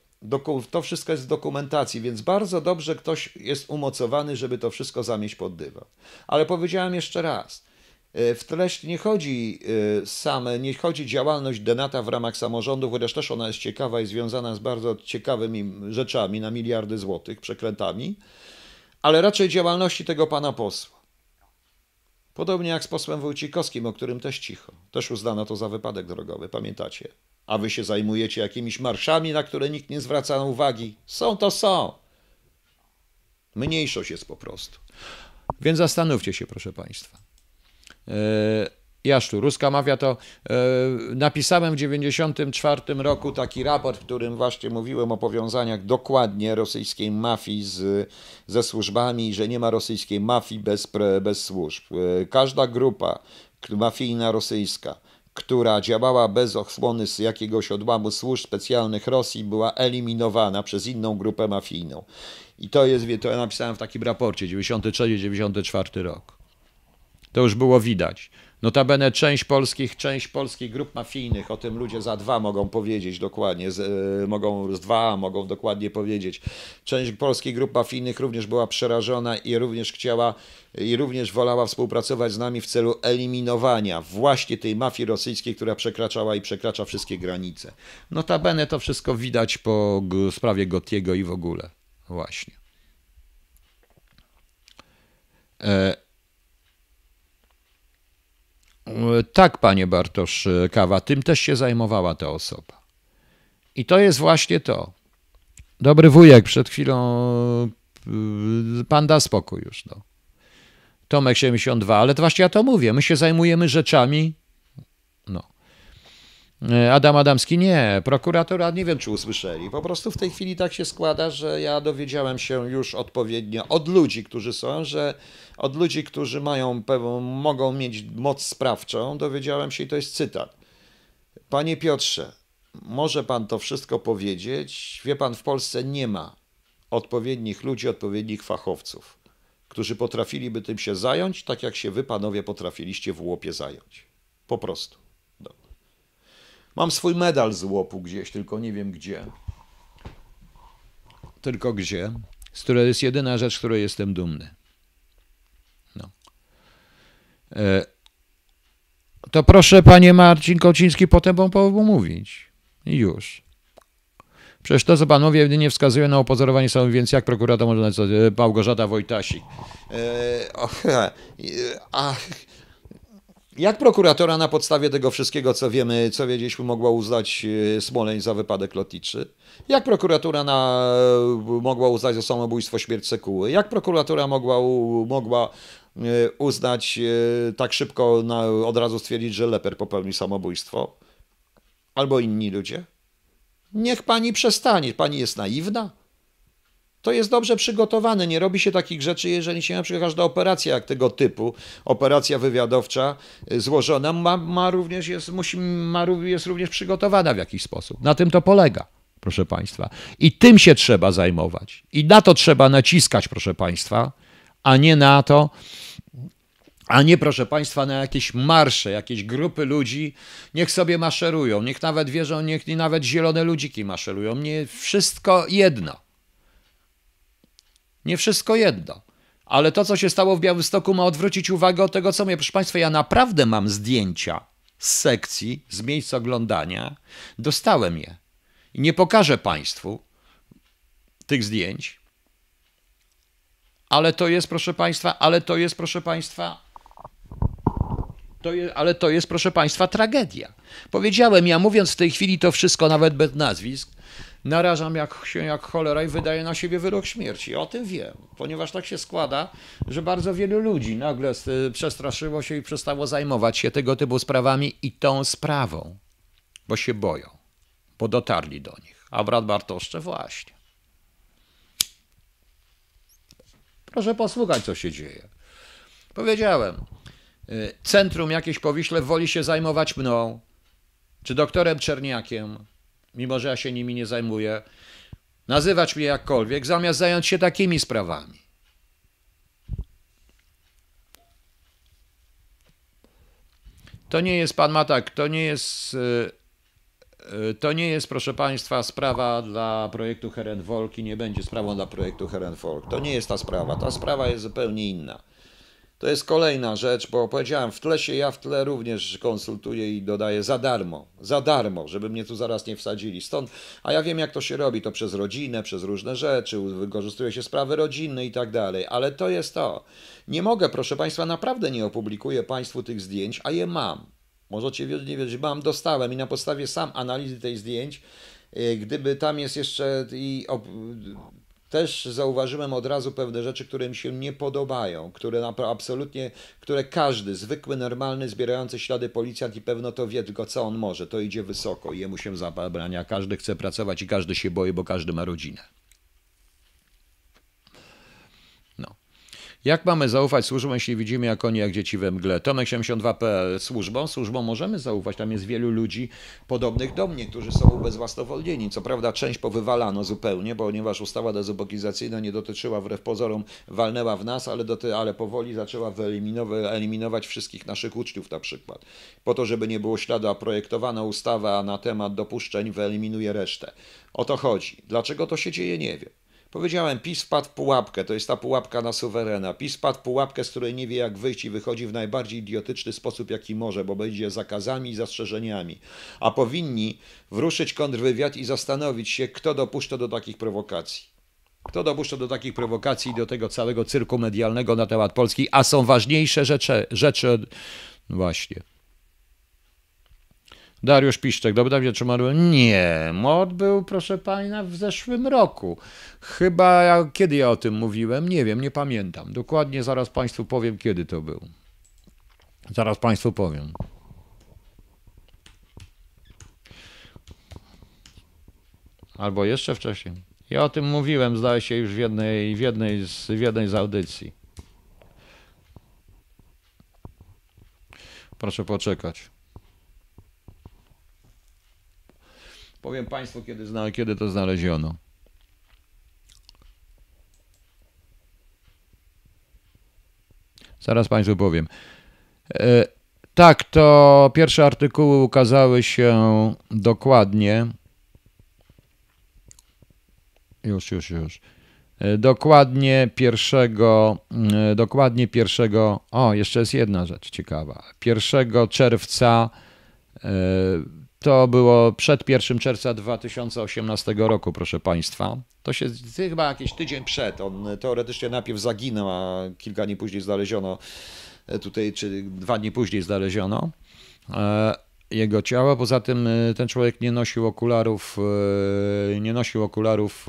to wszystko jest w dokumentacji, więc bardzo dobrze ktoś jest umocowany, żeby to wszystko zamieść pod dywan. Ale powiedziałem jeszcze raz, e, w treść nie chodzi e, same, nie chodzi działalność Denata w ramach samorządu, chociaż też ona jest ciekawa i związana z bardzo ciekawymi rzeczami na miliardy złotych, przekrętami, ale raczej działalności tego pana posła. Podobnie jak z posłem Wójcikowskim, o którym też cicho. Też uznano to za wypadek drogowy, pamiętacie? a wy się zajmujecie jakimiś marszami, na które nikt nie zwraca uwagi. Są to są. Mniejszość jest po prostu. Więc zastanówcie się, proszę Państwa. E, Jasztu Ruska mawia to. E, napisałem w 1994 roku taki raport, w którym właśnie mówiłem o powiązaniach dokładnie rosyjskiej mafii z, ze służbami, że nie ma rosyjskiej mafii bez, bez służb. E, każda grupa mafijna rosyjska która działała bez ochłony z jakiegoś odłamu służb specjalnych Rosji, była eliminowana przez inną grupę mafijną. I to jest, to ja napisałem w takim raporcie, 93-94 rok. To już było widać. Notabene część polskich, część polskich grup mafijnych, o tym ludzie za dwa mogą powiedzieć dokładnie, z, y, mogą z dwa mogą dokładnie powiedzieć. Część polskich grup mafijnych również była przerażona i również chciała i również wolała współpracować z nami w celu eliminowania właśnie tej mafii rosyjskiej, która przekraczała i przekracza wszystkie granice. Notabene to wszystko widać po sprawie Gotiego i w ogóle. Właśnie. E tak, panie Bartosz Kawa, tym też się zajmowała ta osoba. I to jest właśnie to. Dobry wujek, przed chwilą y, pan da spokój już. No. Tomek 72, ale to właśnie ja to mówię. My się zajmujemy rzeczami. No. E, Adam Adamski nie, prokuratura, nie wiem, czy usłyszeli. Po prostu w tej chwili tak się składa, że ja dowiedziałem się już odpowiednio od ludzi, którzy są, że od ludzi, którzy mają pewną, mogą mieć moc sprawczą, dowiedziałem się i to jest cytat. Panie Piotrze, może pan to wszystko powiedzieć. Wie pan, w Polsce nie ma odpowiednich ludzi, odpowiednich fachowców, którzy potrafiliby tym się zająć, tak jak się wy panowie potrafiliście w łopie zająć. Po prostu. Mam swój medal z łopu gdzieś, tylko nie wiem gdzie. Tylko gdzie? Z której jest jedyna rzecz, z której jestem dumny. No. E, to proszę, panie Marcin Kociński, potem pan mówić. już. Przecież to, co panowie jedynie wskazuje na opozorowanie są, więc jak prokurator może nazwać e, Małgorzata Wojtasi? E, och, [laughs] e, ach, jak prokuratora na podstawie tego wszystkiego, co wiemy, co wiedzieliśmy, mogła uznać e, Smoleń za wypadek lotniczy? Jak prokuratura na, e, mogła uznać za samobójstwo śmierć Sekuły? Jak prokuratura mogła, mogła e, uznać tak szybko, na, od razu stwierdzić, że Leper popełnił samobójstwo? Albo inni ludzie? Niech pani przestanie. Pani jest naiwna? to jest dobrze przygotowane. Nie robi się takich rzeczy, jeżeli się na przykład każda operacja jak tego typu, operacja wywiadowcza y, złożona, ma, ma również jest, musi, ma, jest również przygotowana w jakiś sposób. Na tym to polega. Proszę Państwa. I tym się trzeba zajmować. I na to trzeba naciskać, proszę Państwa, a nie na to, a nie, proszę Państwa, na jakieś marsze, jakieś grupy ludzi, niech sobie maszerują, niech nawet wierzą, niech nawet zielone ludziki maszerują. Nie, wszystko jedno. Nie wszystko jedno. Ale to, co się stało w Białystoku, ma odwrócić uwagę od tego, co mówię. Proszę Państwa, ja naprawdę mam zdjęcia z sekcji, z miejsc oglądania. Dostałem je. I nie pokażę Państwu tych zdjęć. Ale to jest, proszę Państwa, ale to jest, proszę Państwa, to je, ale to jest, proszę Państwa, tragedia. Powiedziałem, ja mówiąc w tej chwili to wszystko nawet bez nazwisk, narażam jak, się jak cholera i wydaję na siebie wyrok śmierci. O tym wiem, ponieważ tak się składa, że bardzo wielu ludzi nagle e, przestraszyło się i przestało zajmować się tego typu sprawami i tą sprawą, bo się boją, bo dotarli do nich. A brat Bartoszcze właśnie. Proszę posłuchać, co się dzieje. Powiedziałem, e, centrum jakieś powiśle woli się zajmować mną, czy doktorem Czerniakiem, mimo że ja się nimi nie zajmuję, nazywać mnie jakkolwiek, zamiast zająć się takimi sprawami. To nie jest, pan Matak, to nie jest, y, y, to nie jest, proszę państwa, sprawa dla projektu Volk i nie będzie sprawą dla projektu Volk. To nie jest ta sprawa. Ta sprawa jest zupełnie inna. To jest kolejna rzecz, bo powiedziałem, w tle się ja w tle również konsultuję i dodaję za darmo, za darmo, żeby mnie tu zaraz nie wsadzili. Stąd, a ja wiem jak to się robi, to przez rodzinę, przez różne rzeczy, wykorzystuje się sprawy rodzinne i tak dalej, ale to jest to. Nie mogę, proszę Państwa, naprawdę nie opublikuję Państwu tych zdjęć, a je mam. Możecie nie wiedzieć, mam, dostałem i na podstawie sam analizy tych zdjęć, y, gdyby tam jest jeszcze i też zauważyłem od razu pewne rzeczy, które mi się nie podobają, które absolutnie, które każdy zwykły, normalny, zbierający ślady policjant i pewno to wie tylko co on może. To idzie wysoko, jemu się zabrania, każdy chce pracować i każdy się boi, bo każdy ma rodzinę. Jak mamy zaufać służbom, jeśli widzimy, jak oni, jak dzieci we mgle? Tomek 72.pl. Służbą? Służbom możemy zaufać. Tam jest wielu ludzi podobnych do mnie, którzy są ubezwłasnowolnieni. Co prawda część powywalano zupełnie, ponieważ ustawa dezubokizacyjna nie dotyczyła wbrew pozorom, walnęła w nas, ale, doty, ale powoli zaczęła wyeliminować wszystkich naszych uczniów na przykład. Po to, żeby nie było śladu, a projektowana ustawa na temat dopuszczeń wyeliminuje resztę. O to chodzi. Dlaczego to się dzieje, nie wiem. Powiedziałem, PiS wpadł w pułapkę, to jest ta pułapka na suwerena. PiS wpadł w pułapkę, z której nie wie jak wyjść i wychodzi w najbardziej idiotyczny sposób, jaki może, bo będzie zakazami i zastrzeżeniami. A powinni wruszyć kontrwywiad i zastanowić się, kto dopuszcza do takich prowokacji. Kto dopuszcza do takich prowokacji i do tego całego cyrku medialnego na temat Polski, a są ważniejsze rzeczy, rzeczy właśnie. Dariusz Piszczek, dobrze trzymał? Nie, mord był, proszę Państwa, w zeszłym roku. Chyba, ja, kiedy ja o tym mówiłem, nie wiem, nie pamiętam. Dokładnie zaraz Państwu powiem, kiedy to był. Zaraz Państwu powiem. Albo jeszcze wcześniej. Ja o tym mówiłem, zdaje się, już w jednej, w jednej, z, w jednej z audycji. Proszę poczekać. Powiem Państwu, kiedy, zna, kiedy to znaleziono. Zaraz Państwu powiem. E, tak, to pierwsze artykuły ukazały się dokładnie. Już, już, już. E, dokładnie pierwszego, e, dokładnie pierwszego, o, jeszcze jest jedna rzecz ciekawa. Pierwszego czerwca e, to było przed 1 czerwca 2018 roku, proszę Państwa. To się chyba jakiś tydzień przed. On e, teoretycznie najpierw zaginął, a kilka dni później znaleziono, e, tutaj, czy dwa dni później znaleziono e, jego ciało. Poza tym ten człowiek nie nosił okularów, nie nosił okularów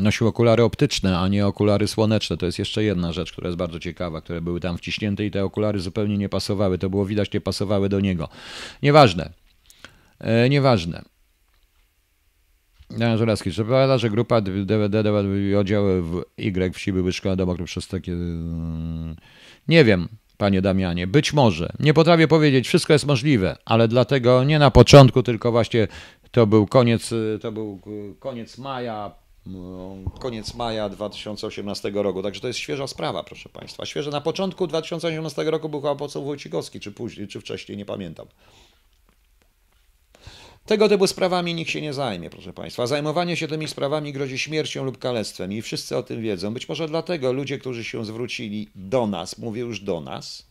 nosił okulary optyczne, a nie okulary słoneczne. To jest jeszcze jedna rzecz, która jest bardzo ciekawa, które były tam wciśnięte i te okulary zupełnie nie pasowały. To było widać, nie pasowały do niego. Nieważne. E, nieważne. Jan Żurawski, czy prawda, że grupa DVD oddziały w Y wsi były szkoła domokrów przez takie... Nie wiem, panie Damianie, być może. Nie potrafię powiedzieć, wszystko jest możliwe, ale dlatego nie na początku, tylko właśnie to był koniec, to był koniec maja, Mm, koniec maja 2018 roku. Także to jest świeża sprawa, proszę Państwa. Świeża. na początku 2018 roku był chyba poseł Wojcikowski, czy później, czy wcześniej, nie pamiętam. Tego typu sprawami nikt się nie zajmie, proszę Państwa. Zajmowanie się tymi sprawami grozi śmiercią lub kalectwem i wszyscy o tym wiedzą. Być może dlatego ludzie, którzy się zwrócili do nas, mówię już do nas,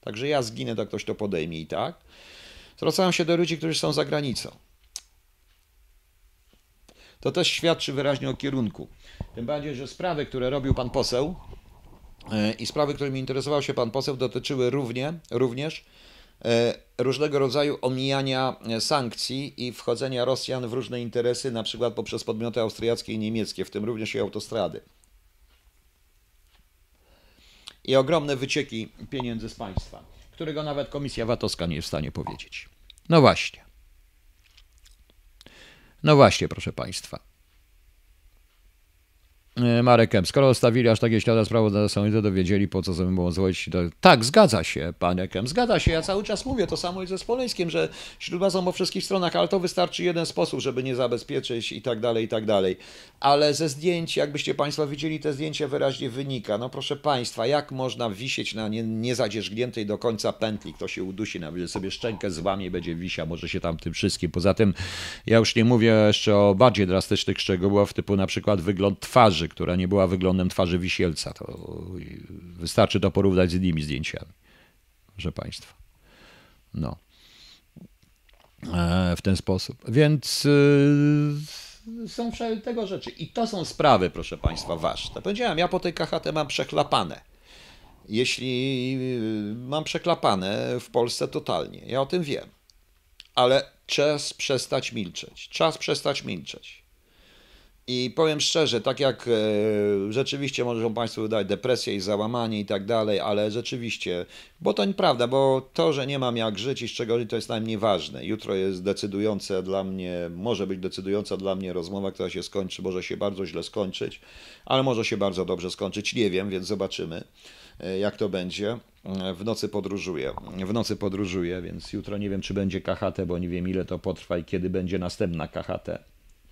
także ja zginę, to ktoś to podejmie i tak, zwracają się do ludzi, którzy są za granicą. To też świadczy wyraźnie o kierunku. Tym bardziej, że sprawy, które robił pan poseł e, i sprawy, którymi interesował się pan poseł, dotyczyły równie, również e, różnego rodzaju omijania e, sankcji i wchodzenia Rosjan w różne interesy, na przykład poprzez podmioty austriackie i niemieckie, w tym również i autostrady. I ogromne wycieki pieniędzy z państwa, którego nawet komisja VAT-owska nie jest w stanie powiedzieć. No właśnie. No właśnie, proszę Państwa. E, Marek kemp Skoro zostawili aż takie ślady sprawozdawcy, to dowiedzieli, po co ze mną złożyć Tak, zgadza się, panie kemp Zgadza się. Ja cały czas mówię to samo i ze Spoleńskiem, że źródła są po wszystkich stronach, ale to wystarczy jeden sposób, żeby nie zabezpieczyć i tak dalej, i tak dalej. Ale ze zdjęć, jakbyście Państwo widzieli, te zdjęcia wyraźnie wynika. No proszę Państwa, jak można wisieć na nie, niezadzierzgniętej do końca pętli? Kto się udusi, nawet sobie szczękę z wami będzie wisia, może się tam tym wszystkim. Poza tym ja już nie mówię jeszcze o bardziej drastycznych szczegółach, typu na przykład wygląd twarzy twarzy, która nie była wyglądem twarzy Wisielca. To wystarczy to porównać z innymi zdjęciami, proszę Państwa. No. E, w ten sposób. Więc e, są tego rzeczy. I to są sprawy, proszę Państwa, ważne. Powiedziałem, ja po tej KHT mam przechlapane. Jeśli e, mam przeklapane w Polsce totalnie, ja o tym wiem. Ale czas przestać milczeć. Czas przestać milczeć. I powiem szczerze, tak jak e, rzeczywiście mogą Państwo dać depresję i załamanie i tak dalej, ale rzeczywiście, bo to nieprawda, bo to, że nie mam jak żyć i z czego żyć, to jest najmniej ważne. Jutro jest decydujące dla mnie, może być decydująca dla mnie rozmowa, która się skończy, może się bardzo źle skończyć, ale może się bardzo dobrze skończyć, nie wiem, więc zobaczymy e, jak to będzie. W nocy podróżuję. W nocy podróżuję, więc jutro nie wiem, czy będzie KHT, bo nie wiem, ile to potrwa i kiedy będzie następna KHT.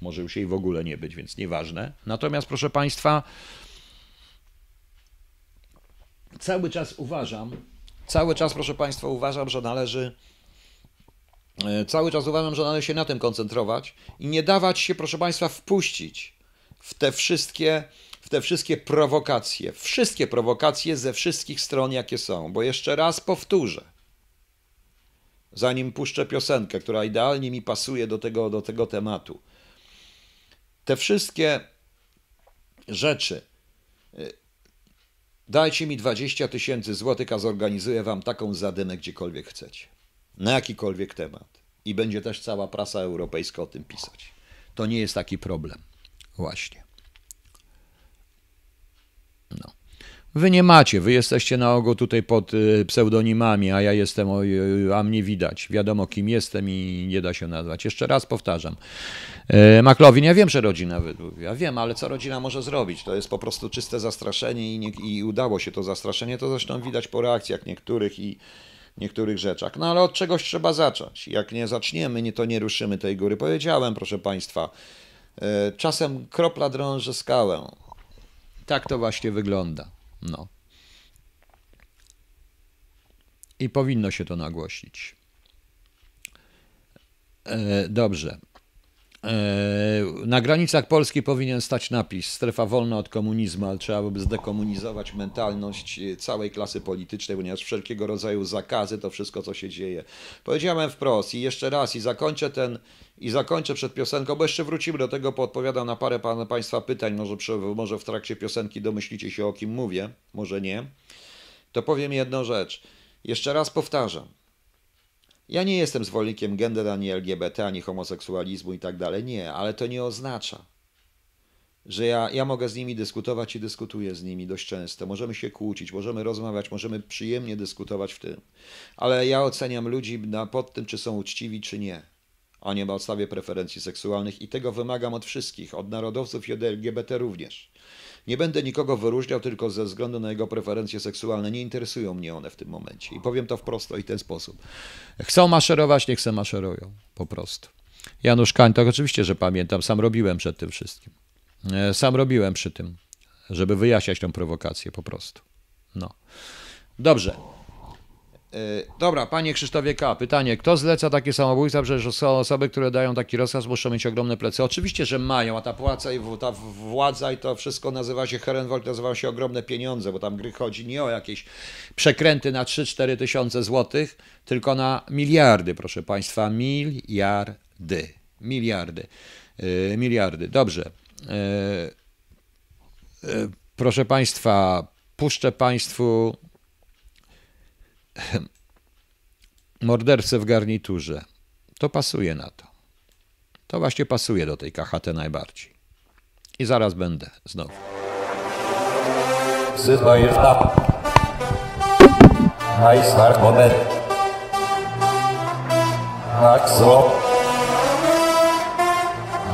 Może już jej w ogóle nie być, więc nieważne. Natomiast, proszę Państwa, cały czas uważam, cały czas, proszę Państwa, uważam, że należy. E, cały czas uważam, że należy się na tym koncentrować i nie dawać się, proszę Państwa, wpuścić w te wszystkie, w te wszystkie prowokacje. Wszystkie prowokacje ze wszystkich stron, jakie są. Bo jeszcze raz powtórzę, zanim puszczę piosenkę, która idealnie mi pasuje do tego, do tego tematu. Te wszystkie rzeczy. Y, dajcie mi 20 tysięcy złotych, a zorganizuję wam taką zadymę gdziekolwiek chcecie. Na jakikolwiek temat. I będzie też cała prasa europejska o tym pisać. To nie jest taki problem. Właśnie. Wy nie macie, wy jesteście na ogo tutaj pod y, pseudonimami, a ja jestem, y, y, a mnie widać. Wiadomo, kim jestem i nie da się nazwać. Jeszcze raz powtarzam. E, Maklowin, ja wiem, że rodzina wydłuży, ja wiem, ale co rodzina może zrobić? To jest po prostu czyste zastraszenie i, nie, i udało się to zastraszenie. To zresztą widać po reakcjach niektórych i niektórych rzeczach. No ale od czegoś trzeba zacząć. Jak nie zaczniemy, nie, to nie ruszymy tej góry. Powiedziałem, proszę Państwa, e, czasem kropla drąży skałę. Tak to właśnie wygląda. No. I powinno się to nagłośnić. E, dobrze. E, na granicach Polski powinien stać napis strefa wolna od komunizmu, ale trzeba by zdekomunizować mentalność e, całej klasy politycznej, ponieważ wszelkiego rodzaju zakazy to wszystko, co się dzieje. Powiedziałem wprost i jeszcze raz i zakończę ten i zakończę przed piosenką, bo jeszcze wrócimy do tego, podpowiadam na parę pana Państwa pytań, może, przy, może w trakcie piosenki domyślicie się o kim mówię, może nie. To powiem jedną rzecz. Jeszcze raz powtarzam. Ja nie jestem zwolennikiem gender, ani LGBT, ani homoseksualizmu i tak dalej. Nie, ale to nie oznacza, że ja, ja mogę z nimi dyskutować i dyskutuję z nimi dość często. Możemy się kłócić, możemy rozmawiać, możemy przyjemnie dyskutować w tym. Ale ja oceniam ludzi na, pod tym, czy są uczciwi, czy nie a nie podstawie preferencji seksualnych i tego wymagam od wszystkich, od narodowców i od LGBT również. Nie będę nikogo wyróżniał tylko ze względu na jego preferencje seksualne. Nie interesują mnie one w tym momencie. I powiem to wprost i ten sposób. Chcą maszerować, nie chcą maszerują. Po prostu. Janusz Kań, to oczywiście, że pamiętam. Sam robiłem przed tym wszystkim. E, sam robiłem przy tym, żeby wyjaśniać tą prowokację po prostu. No. Dobrze. Y, dobra, panie Krzysztofie K., pytanie. Kto zleca takie samobójstwa? Przecież są osoby, które dają taki rozkaz, muszą mieć ogromne plecy. Oczywiście, że mają, a ta płaca i ta władza i to wszystko nazywa się Herenwald, nazywa się ogromne pieniądze, bo tam gry chodzi nie o jakieś przekręty na 3-4 tysiące złotych, tylko na miliardy, proszę państwa, miliardy, miliardy, yy, miliardy. Dobrze. Yy, yy, proszę państwa, puszczę państwu [clears throat] mordercę w garniturze. To pasuje na to. To właśnie pasuje do tej KHT najbardziej. I zaraz będę znowu. Wzywa jest up. High start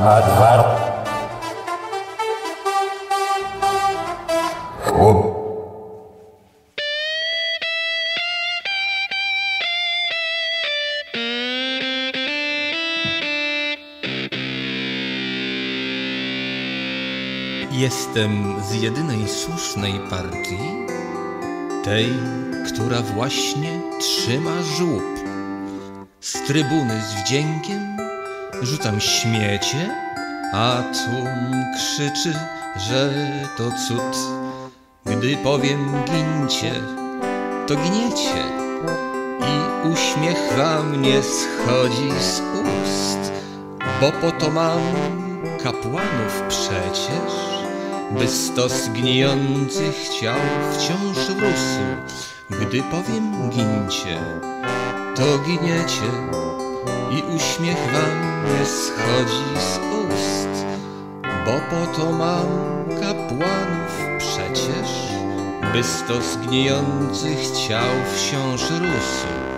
Adwar. Jestem z jedynej słusznej partii, tej, która właśnie trzyma żłób. Z trybuny z wdziękiem rzucam śmiecie, a tłum krzyczy, że to cud. Gdy powiem gincie, to gniecie i uśmiech wam nie schodzi z ust, bo po to mam kapłanów przecież by stos gnijących ciał wciąż rósł. Gdy powiem gincie, to giniecie i uśmiech wam nie schodzi z ust, bo po to mam kapłanów przecież, by stos gnijących ciał wciąż rósł.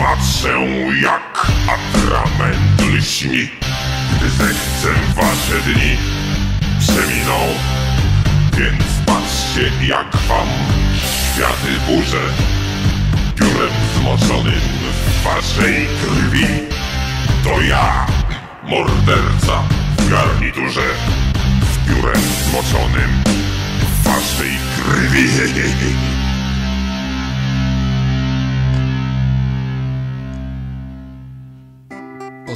patrzę jak atrament lśni Gdy zechcę wasze dni przeminą Więc patrzcie jak wam światy burzę Piórem zmoczonym w waszej krwi To ja, morderca w garniturze Z piórem zmoczonym w waszej krwi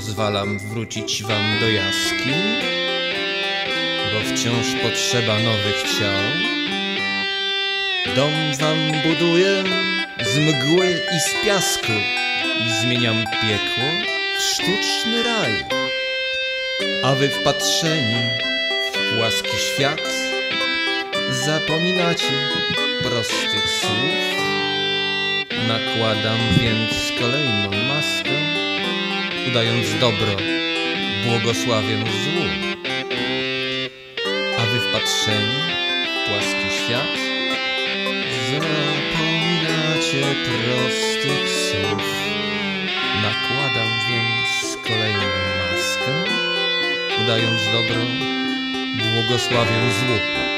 pozwalam wrócić wam do jaskiń, bo wciąż potrzeba nowych ciał. Dom wam buduję z mgły i z piasku i zmieniam piekło w sztuczny raj. A wy wpatrzeni w płaski świat zapominacie prostych słów. Nakładam więc kolejną udając dobro, błogosławię zło. A wy wpatrzeni w płaski świat, zapominacie prostych słów. Nakładam więc kolejną maskę, udając dobro, błogosławię zło.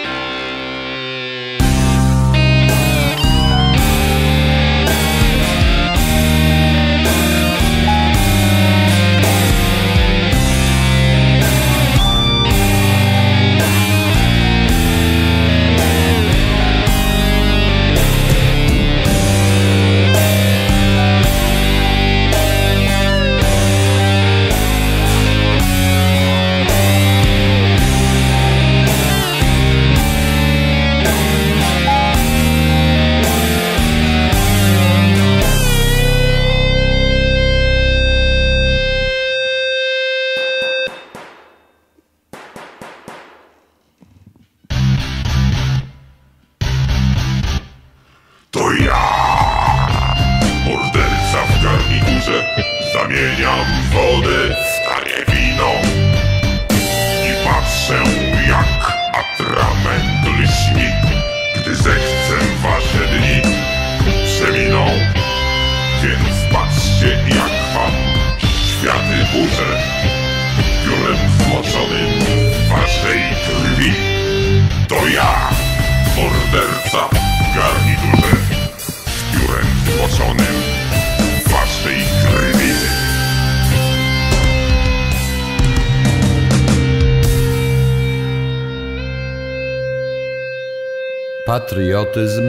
patriotyzm,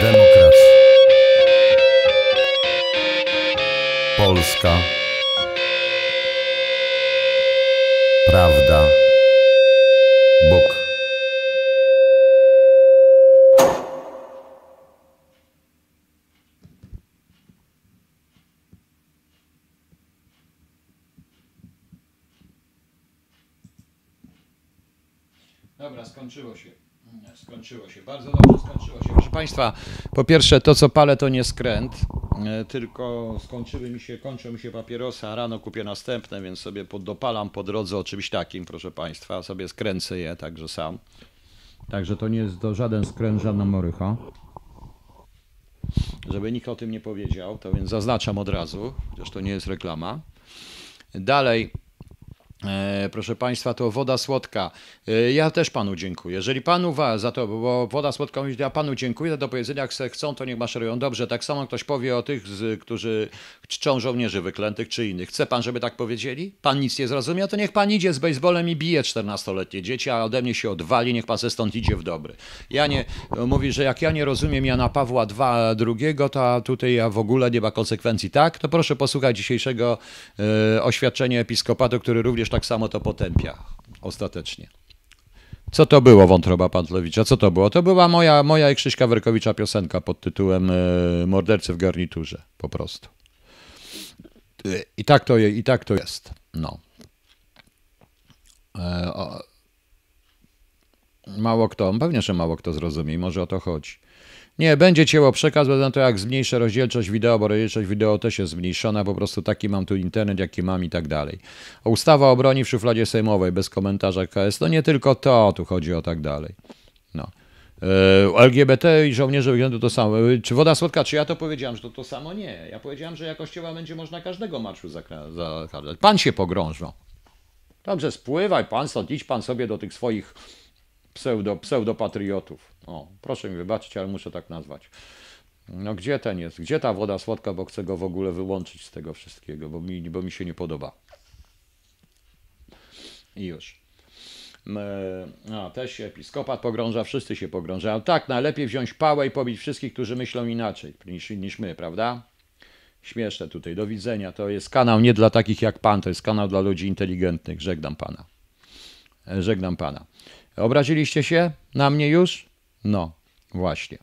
demokracja. Polska, prawda. Dobra, skończyło się. Mm, skończyło się, bardzo dobrze skończyło się. Proszę Państwa, po pierwsze to co palę to nie skręt, e, tylko skończyły mi się, kończą mi się papierosy, a rano kupię następne, więc sobie dopalam po drodze o czymś takim, proszę Państwa, sobie skręcę je także sam. Także to nie jest do żaden skręt, żadna morycha. Żeby nikt o tym nie powiedział, to więc zaznaczam od razu, chociaż to nie jest reklama. Dalej, E, proszę Państwa, to woda słodka. E, ja też Panu dziękuję. Jeżeli Panu wa, za to, bo woda słodka mówi, ja Panu dziękuję, to do powiedzenia, jak se chcą, to niech maszerują. Dobrze, tak samo ktoś powie o tych, z, którzy czczą żołnierzy wyklętych czy innych. Chce Pan, żeby tak powiedzieli? Pan nic nie zrozumiał, to niech Pan idzie z bejsbolem i bije 14-letnie dzieci, a ode mnie się odwali, niech Pan se stąd idzie w dobry. Ja nie, e, mówi, że jak ja nie rozumiem Jana Pawła II, to tutaj ja w ogóle nie ma konsekwencji. Tak? To proszę posłuchać dzisiejszego e, oświadczenia episkopatu, który również tak samo to potępia ostatecznie. Co to było wątroba Pantlowicza? Co to było? To była moja, moja i Krzyśka Werkowicza piosenka pod tytułem e, Mordercy w garniturze, po prostu. E, I tak to, i tak to jest. No. E, mało kto, pewnie, że mało kto zrozumie, może o to chodzi. Nie, będzie cięło przekaz, będę to jak zmniejszę rozdzielczość wideo, bo rozdzielczość wideo też jest zmniejszona, po prostu taki mam tu internet, jaki mam i tak dalej. Ustawa o broni w szufladzie sejmowej, bez komentarza KS, no nie tylko to, tu chodzi o tak dalej. No. E, LGBT i żołnierze wyglądu to samo. E, czy woda słodka, czy ja to powiedziałem, że to to samo? Nie. Ja powiedziałem, że jakościowa będzie można każdego marszu zakazać. Pan się pogrążał. Także spływaj pan stąd, idź pan sobie do tych swoich pseudo, pseudopatriotów. O, proszę mi wybaczyć, ale muszę tak nazwać. No gdzie ten jest? Gdzie ta woda słodka, bo chcę go w ogóle wyłączyć z tego wszystkiego, bo mi, bo mi się nie podoba. I już. A, też się episkopat pogrąża, wszyscy się pogrążają. Tak, najlepiej wziąć pałę i pobić wszystkich, którzy myślą inaczej niż, niż my, prawda? Śmieszne tutaj, do widzenia. To jest kanał nie dla takich jak pan, to jest kanał dla ludzi inteligentnych. Żegnam pana. E, żegnam pana. Obraziliście się na mnie już? No, właśnie.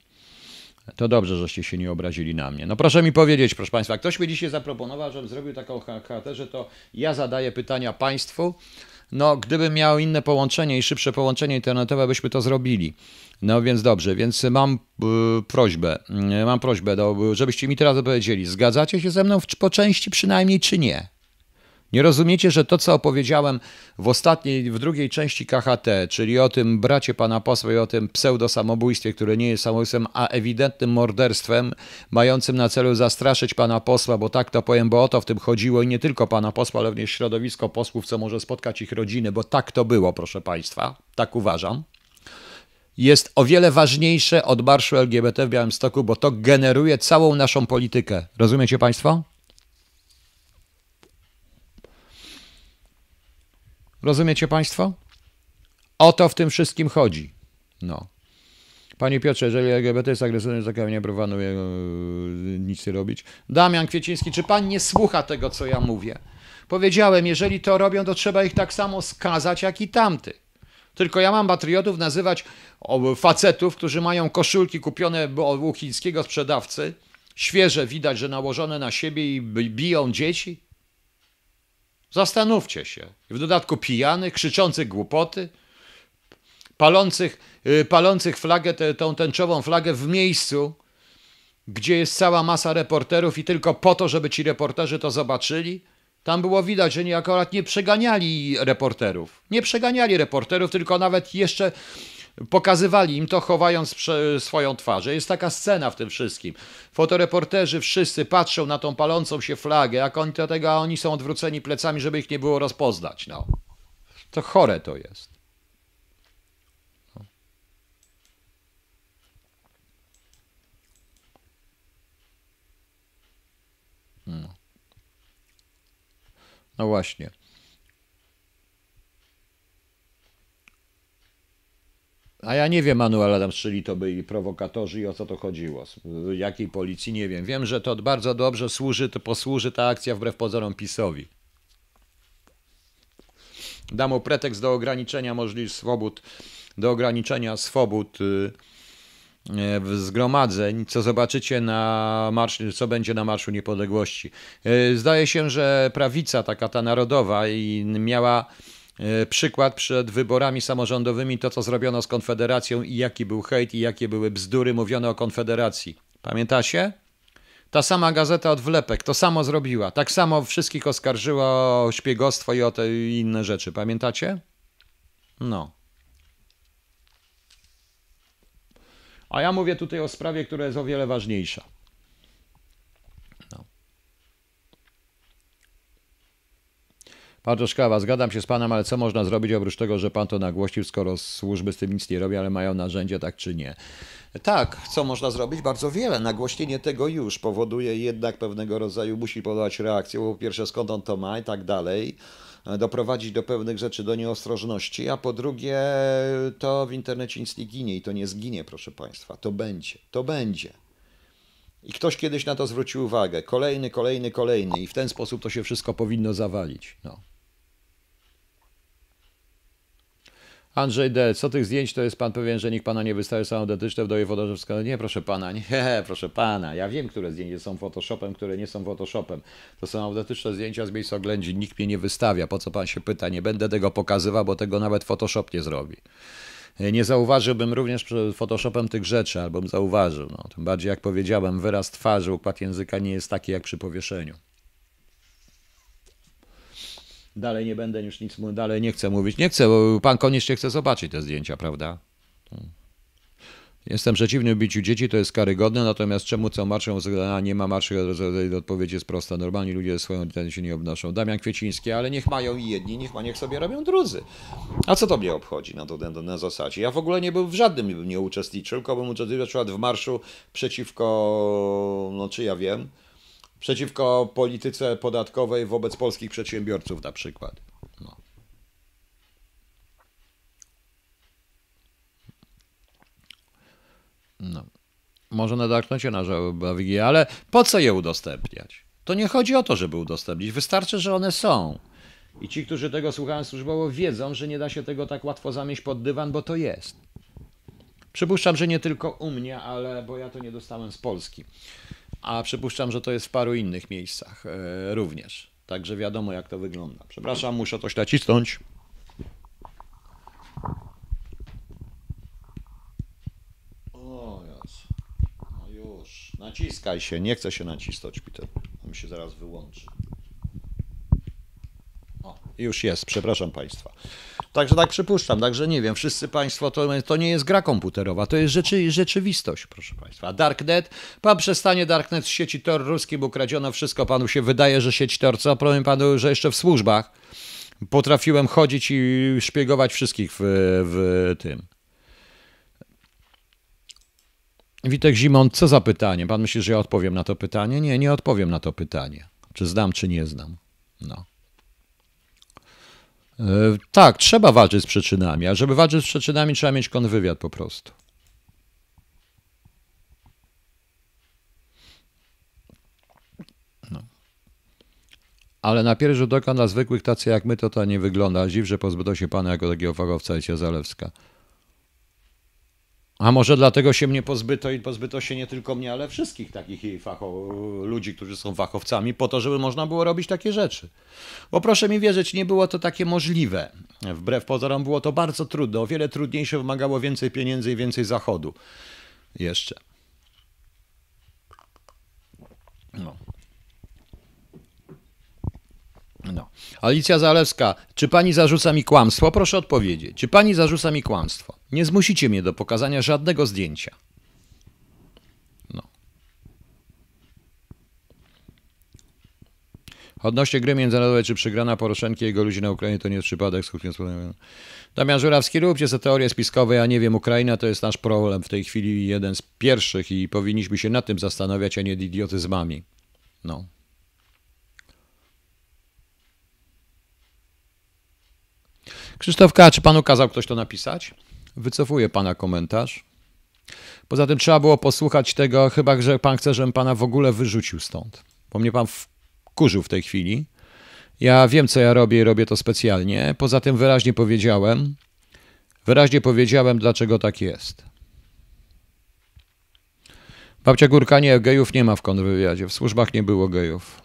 To dobrze, żeście się nie obrazili na mnie. No proszę mi powiedzieć, proszę Państwa, ktoś mi dzisiaj zaproponował, żebym zrobił taką charakterę, to ja zadaję pytania Państwu. No, gdybym miał inne połączenie i szybsze połączenie internetowe, byśmy to zrobili. No więc dobrze, więc mam y, prośbę, y, mam prośbę, do, żebyście mi teraz odpowiedzieli, zgadzacie się ze mną w, po części przynajmniej, czy nie? Nie rozumiecie, że to, co opowiedziałem w ostatniej, w drugiej części KHT, czyli o tym bracie pana posła i o tym pseudosamobójstwie, które nie jest samobójstwem, a ewidentnym morderstwem, mającym na celu zastraszyć pana posła, bo tak to powiem, bo o to w tym chodziło i nie tylko pana posła, ale również środowisko posłów, co może spotkać ich rodziny, bo tak to było, proszę państwa, tak uważam jest o wiele ważniejsze od marszu LGBT w Białymstoku, bo to generuje całą naszą politykę. Rozumiecie Państwo? Rozumiecie Państwo? O to w tym wszystkim chodzi. No. Panie Piotrze, jeżeli LGBT jest agresywny, to nie próbowano e, nic nie robić. Damian Kwieciński, czy pan nie słucha tego, co ja mówię? Powiedziałem, jeżeli to robią, to trzeba ich tak samo skazać, jak i tamty. Tylko ja mam patriotów nazywać facetów, którzy mają koszulki kupione u chińskiego sprzedawcy, świeże widać, że nałożone na siebie i biją dzieci. Zastanówcie się. W dodatku pijany, krzyczący głupoty, palących, y, palących flagę, te, tą tęczową flagę w miejscu, gdzie jest cała masa reporterów i tylko po to, żeby ci reporterzy to zobaczyli. Tam było widać, że nie akurat nie przeganiali reporterów. Nie przeganiali reporterów, tylko nawet jeszcze Pokazywali im to, chowając swoją twarz. Jest taka scena w tym wszystkim. Fotoreporterzy wszyscy patrzą na tą palącą się flagę, a oni a oni są odwróceni plecami, żeby ich nie było rozpoznać. No. To chore to jest. no, no właśnie. A ja nie wiem, Manuela tam to byli prowokatorzy i o co to chodziło. Y, jakiej policji, nie wiem. Wiem, że to bardzo dobrze służy, to posłuży ta akcja wbrew pozorom PiSowi. mu pretekst do ograniczenia możliwości swobód, do ograniczenia swobód y, e, zgromadzeń, co zobaczycie na marszu, co będzie na Marszu Niepodległości. E, zdaje się, że prawica taka ta narodowa i miała E, przykład przed wyborami samorządowymi, to co zrobiono z Konfederacją i jaki był hejt i jakie były bzdury mówione o Konfederacji. Pamiętacie? Ta sama gazeta od wlepek to samo zrobiła. Tak samo wszystkich oskarżyła o szpiegostwo i o te inne rzeczy. Pamiętacie? No. A ja mówię tutaj o sprawie, która jest o wiele ważniejsza. Bardzo szkawa, zgadzam się z panem, ale co można zrobić oprócz tego, że pan to nagłościł, skoro służby z tym nic nie robią, ale mają narzędzia, tak czy nie? Tak, co można zrobić? Bardzo wiele. Nagłośnienie tego już powoduje jednak pewnego rodzaju, musi podawać reakcję, bo po pierwsze skąd on to ma i tak dalej doprowadzić do pewnych rzeczy, do nieostrożności, a po drugie to w internecie nic nie ginie i to nie zginie, proszę Państwa. To będzie, to będzie. I ktoś kiedyś na to zwrócił uwagę. Kolejny, kolejny, kolejny i w ten sposób to się wszystko powinno zawalić. No. Andrzej D., co tych zdjęć to jest pan pewien, że nikt pana nie wystawia są autentyczne w dojewodorze Nie, proszę pana, nie, [laughs] proszę pana. Ja wiem, które zdjęcia są Photoshopem, które nie są Photoshopem. To są autentyczne zdjęcia z miejsca oględzin, nikt mnie nie wystawia. Po co pan się pyta? Nie będę tego pokazywał, bo tego nawet Photoshop nie zrobi. E, nie zauważyłbym również przed Photoshopem tych rzeczy, albym zauważył. No, tym bardziej, jak powiedziałem, wyraz twarzy, układ języka nie jest taki jak przy powieszeniu. Dalej nie będę już nic, dalej nie chcę mówić. Nie chcę, bo pan koniecznie chce zobaczyć te zdjęcia, prawda? Jestem przeciwny biciu dzieci, to jest karygodne, natomiast czemu co marszą, a nie ma marszy, odpowiedź jest prosta. Normalni ludzie swoją ten się nie obnoszą. Damian Kwieciński, ale niech mają i jedni, niech, ma, niech sobie robią drudzy. A co to mnie obchodzi na, to, na, na zasadzie? Ja w ogóle nie był w żadnym bym nie uczestniczył, tylko bym uczestniczył w marszu przeciwko, no czy ja wiem, przeciwko polityce podatkowej wobec polskich przedsiębiorców na przykład. No. no. Może na darknocie na żałobie, ale po co je udostępniać? To nie chodzi o to, żeby udostępnić. Wystarczy, że one są. I ci, którzy tego słuchają służbowo, wiedzą, że nie da się tego tak łatwo zamieść pod dywan, bo to jest. Przypuszczam, że nie tylko u mnie, ale bo ja to nie dostałem z Polski a przypuszczam, że to jest w paru innych miejscach e, również. Także wiadomo, jak to wygląda. Przepraszam, muszę coś nacisnąć. O, no już. Naciskaj się, nie chcę się nacisnąć, Peter. On się zaraz wyłączy. O, już jest, przepraszam Państwa. Także tak przypuszczam, także nie wiem, wszyscy Państwo, to, to nie jest gra komputerowa, to jest rzeczy, rzeczywistość, proszę Państwa. Darknet, Pan przestanie Darknet z sieci Tor ruskim, ukradziono wszystko, Panu się wydaje, że sieć Tor, co? Powiem Panu, że jeszcze w służbach potrafiłem chodzić i szpiegować wszystkich w, w tym. Witek Zimon, co za pytanie? Pan myśli, że ja odpowiem na to pytanie? Nie, nie odpowiem na to pytanie. Czy znam, czy nie znam. No. E, tak, trzeba walczyć z przyczynami, a żeby walczyć z przyczynami, trzeba mieć konwywiad po prostu. No. Ale na pierwszy rzut oka na zwykłych tacy jak my to to nie wygląda. Dziw, że pozbyto się pana jako takiego fachowca Ejcia Zalewska. A może dlatego się mnie pozbyto i pozbyto się nie tylko mnie, ale wszystkich takich fachow, ludzi, którzy są fachowcami, po to, żeby można było robić takie rzeczy. Bo proszę mi wierzyć, nie było to takie możliwe. Wbrew pozorom było to bardzo trudne, o wiele trudniejsze, wymagało więcej pieniędzy i więcej zachodu. Jeszcze. No. No. Alicja Zalewska, czy pani zarzuca mi kłamstwo? Proszę odpowiedzieć. Czy pani zarzuca mi kłamstwo? Nie zmusicie mnie do pokazania żadnego zdjęcia. No. Odnośnie gry międzynarodowej, czy przegrana Poroszenki i jego ludzi na Ukrainie, to nie jest przypadek. Damian Żurawski, róbcie sobie teorie spiskowe, ja nie wiem, Ukraina to jest nasz problem w tej chwili, jeden z pierwszych i powinniśmy się nad tym zastanawiać, a nie idiotyzmami. No. Krzysztof K., czy panu kazał ktoś to napisać? Wycofuję pana komentarz. Poza tym trzeba było posłuchać tego, chyba że pan chce, żebym pana w ogóle wyrzucił stąd. Bo mnie pan wkurzył w tej chwili. Ja wiem, co ja robię i robię to specjalnie. Poza tym wyraźnie powiedziałem, wyraźnie powiedziałem, dlaczego tak jest. Babcia Górka nie, gejów nie ma w kontrwywiadzie. W służbach nie było gejów.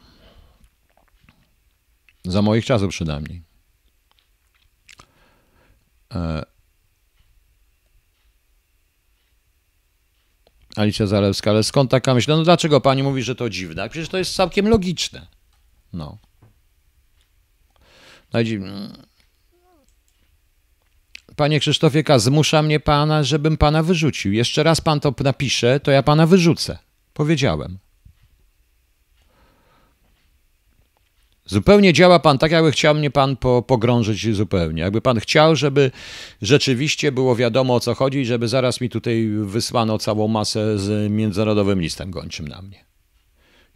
Za moich czasów przynajmniej. E, Alicja Zalewska, ale skąd taka myśl? No, no dlaczego pani mówi, że to dziwne? Przecież to jest całkiem logiczne. No. no Panie Krzysztofie K., zmusza mnie pana, żebym pana wyrzucił. Jeszcze raz pan to napisze, to ja pana wyrzucę. Powiedziałem. Zupełnie działa Pan tak, jakby chciał mnie Pan po, pogrążyć zupełnie. Jakby Pan chciał, żeby rzeczywiście było wiadomo o co chodzi, żeby zaraz mi tutaj wysłano całą masę z międzynarodowym listem gończym na mnie.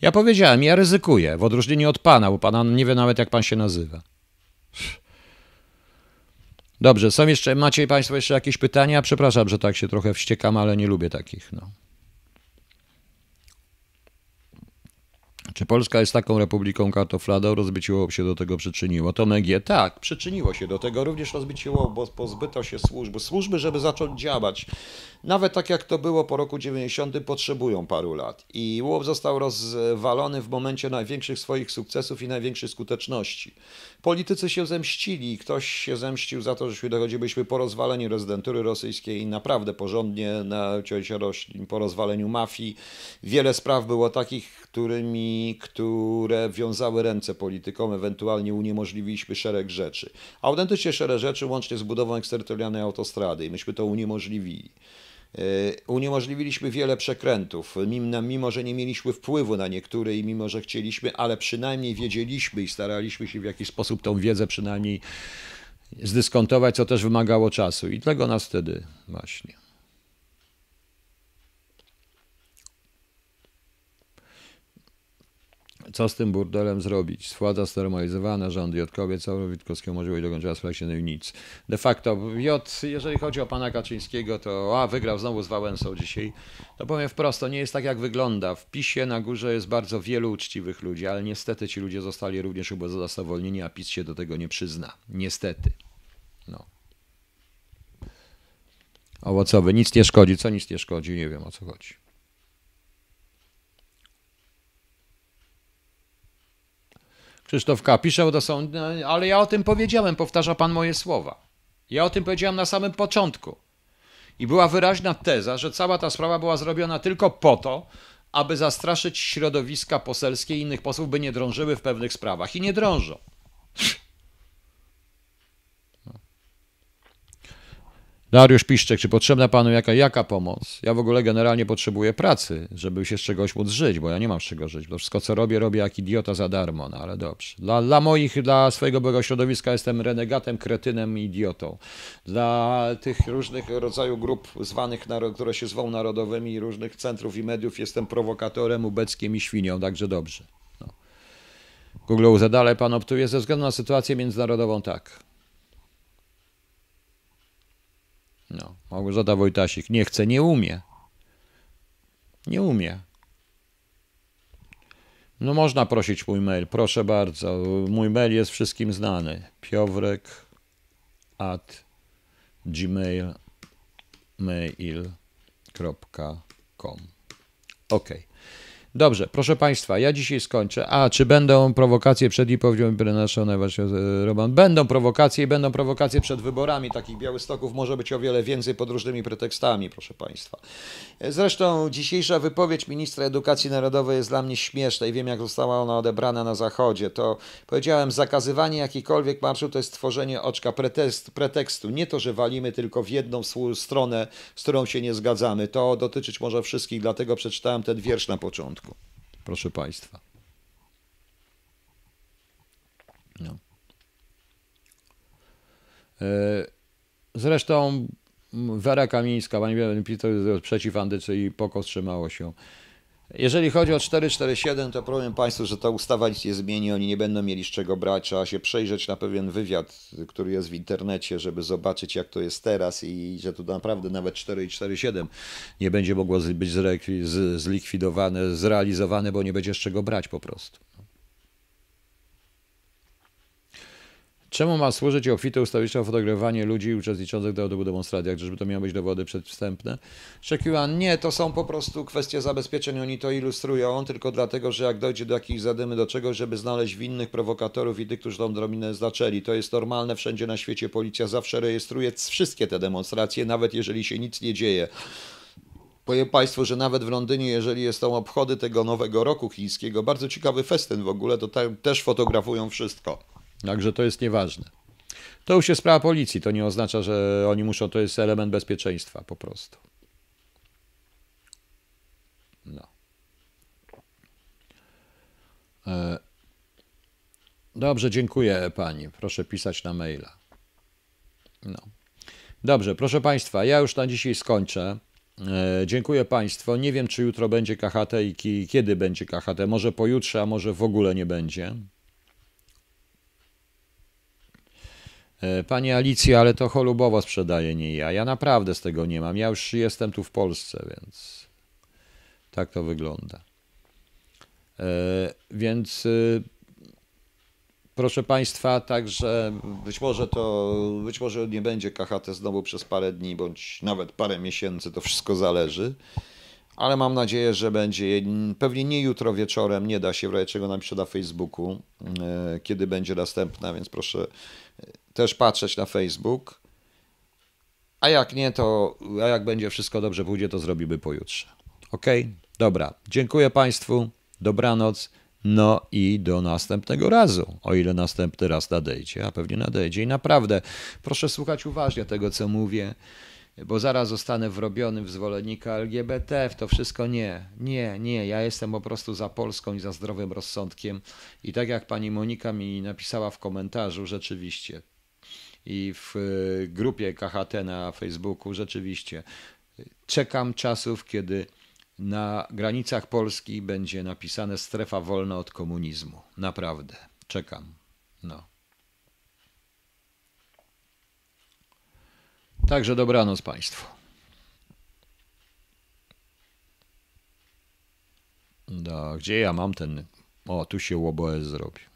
Ja powiedziałem, ja ryzykuję, w odróżnieniu od Pana, bo Pana nie wie nawet jak Pan się nazywa. Dobrze, są jeszcze, macie Państwo jeszcze jakieś pytania? Przepraszam, że tak się trochę wściekam, ale nie lubię takich. No. Czy Polska jest taką republiką kartofladą? łob się do tego przyczyniło. To G. Tak, przyczyniło się do tego. Również łob, bo pozbyto się służby. Służby, żeby zacząć działać. Nawet tak jak to było po roku 90, potrzebują paru lat. I łob został rozwalony w momencie największych swoich sukcesów i największej skuteczności. Politycy się zemścili. Ktoś się zemścił za to, żeśmy dochodzibyśmy po rozwaleniu rezydentury rosyjskiej i naprawdę porządnie na roślin, po rozwaleniu mafii. Wiele spraw było takich, którymi które wiązały ręce politykom, ewentualnie uniemożliwiliśmy szereg rzeczy. Autentycznie szereg rzeczy, łącznie z budową eksterytorialnej autostrady i myśmy to uniemożliwili. E, uniemożliwiliśmy wiele przekrętów, mimo że nie mieliśmy wpływu na niektóre i mimo że chcieliśmy, ale przynajmniej wiedzieliśmy i staraliśmy się w jakiś sposób tą wiedzę przynajmniej zdyskontować, co też wymagało czasu. I dlatego nas wtedy właśnie. co z tym burdelem zrobić? Władza znormalizowana, rząd Jotkowie, całą Witkowską możliwość dokończyła seleksjonej nic. De facto, J, jeżeli chodzi o pana Kaczyńskiego, to a, wygrał znowu z Wałęsą dzisiaj. To powiem wprost, to nie jest tak, jak wygląda. W PiSie na górze jest bardzo wielu uczciwych ludzi, ale niestety ci ludzie zostali również ubezwłasnowolnieni, a PiS się do tego nie przyzna. Niestety. No. Owocowy, nic nie szkodzi. Co nic nie szkodzi? Nie wiem, o co chodzi. Krzysztof Kapiszeł to są, ale ja o tym powiedziałem, powtarza pan moje słowa. Ja o tym powiedziałem na samym początku. I była wyraźna teza, że cała ta sprawa była zrobiona tylko po to, aby zastraszyć środowiska poselskie i innych posłów, by nie drążyły w pewnych sprawach. I nie drążą. Dariusz Piszczek, czy potrzebna panu jaka, jaka pomoc? Ja w ogóle generalnie potrzebuję pracy, żeby się z czegoś móc żyć, bo ja nie mam z czego żyć. Bo wszystko, co robię, robię jak idiota za darmo, no ale dobrze. Dla, dla moich, dla swojego byłego środowiska jestem renegatem, kretynem i idiotą. Dla tych różnych rodzajów grup zwanych, które się zwą narodowymi, różnych centrów i mediów jestem prowokatorem, ubeckiem i świnią, także dobrze. No. Google zadale pan optuje ze względu na sytuację międzynarodową tak. No, Małgorzata Wojtasik. Nie chce, nie umie. Nie umie. No można prosić mój mail, proszę bardzo. Mój mail jest wszystkim znany. Piowrek at gmail.com Ok. Dobrze, proszę Państwa, ja dzisiaj skończę. A, czy będą prowokacje przed i po naszone no właśnie e, Roman? Będą prowokacje i będą prowokacje przed wyborami. Takich Białystoków może być o wiele więcej pod różnymi pretekstami, proszę Państwa. E, zresztą dzisiejsza wypowiedź ministra edukacji narodowej jest dla mnie śmieszna i wiem, jak została ona odebrana na Zachodzie. To powiedziałem, zakazywanie jakikolwiek marszu to jest tworzenie oczka pretekstu. Nie to, że walimy tylko w jedną stronę, z którą się nie zgadzamy. To dotyczyć może wszystkich, dlatego przeczytałem ten wiersz na początku proszę Państwa. No. E, zresztą Wera Kamińska, pani przeciw Andycy i wstrzymało się. Jeżeli chodzi o 447, to powiem Państwu, że ta ustawa nic nie zmieni, oni nie będą mieli z czego brać. Trzeba się przejrzeć na pewien wywiad, który jest w internecie, żeby zobaczyć, jak to jest teraz i że tu naprawdę nawet 447 nie będzie mogło być zlikwidowane, zrealizowane, bo nie będzie z czego brać po prostu. Czemu ma służyć obfite ustawiczne fotografowanie ludzi uczestniczących w demonstracji, demonstracjach? żeby to miały być dowody przedwstępne? Szekiłan, nie, to są po prostu kwestie zabezpieczeń, oni to ilustrują, tylko dlatego, że jak dojdzie do jakichś zadymy, do czegoś, żeby znaleźć winnych prowokatorów i tych, którzy tą drobinę zaczęli. To jest normalne, wszędzie na świecie policja zawsze rejestruje wszystkie te demonstracje, nawet jeżeli się nic nie dzieje. Powiem Państwu, że nawet w Londynie, jeżeli są obchody tego nowego roku chińskiego, bardzo ciekawy festyn w ogóle, to tam też fotografują wszystko. Także to jest nieważne. To już jest sprawa policji, to nie oznacza, że oni muszą, to jest element bezpieczeństwa po prostu. No. E, dobrze, dziękuję pani. Proszę pisać na maila. No. Dobrze, proszę państwa, ja już na dzisiaj skończę. E, dziękuję Państwu. Nie wiem, czy jutro będzie KHT i kiedy będzie KHT. Może pojutrze, a może w ogóle nie będzie. E, Pani Alicja, ale to cholubowo sprzedaje, nie ja. Ja naprawdę z tego nie mam. Ja już jestem tu w Polsce, więc tak to wygląda. E, więc y, proszę Państwa, także być może to, być może nie będzie KHT znowu przez parę dni, bądź nawet parę miesięcy, to wszystko zależy. Ale mam nadzieję, że będzie, pewnie nie jutro wieczorem, nie da się, w razie czego napiszę na Facebooku, e, kiedy będzie następna, więc proszę też patrzeć na Facebook. A jak nie, to a jak będzie wszystko dobrze pójdzie, to zrobimy pojutrze. Ok? Dobra. Dziękuję Państwu. Dobranoc. No i do następnego razu, o ile następny raz nadejdzie, a pewnie nadejdzie. I naprawdę, proszę słuchać uważnie tego, co mówię, bo zaraz zostanę wrobiony w zwolennika LGBT, w to wszystko nie. Nie, nie, ja jestem po prostu za Polską i za zdrowym rozsądkiem. I tak jak pani Monika mi napisała w komentarzu, rzeczywiście, i w e, grupie KHT na Facebooku rzeczywiście czekam czasów, kiedy na granicach Polski będzie napisane strefa wolna od komunizmu. Naprawdę. Czekam. No. Także dobranoc Państwu. Da, gdzie ja mam ten. O, tu się łoboe zrobił.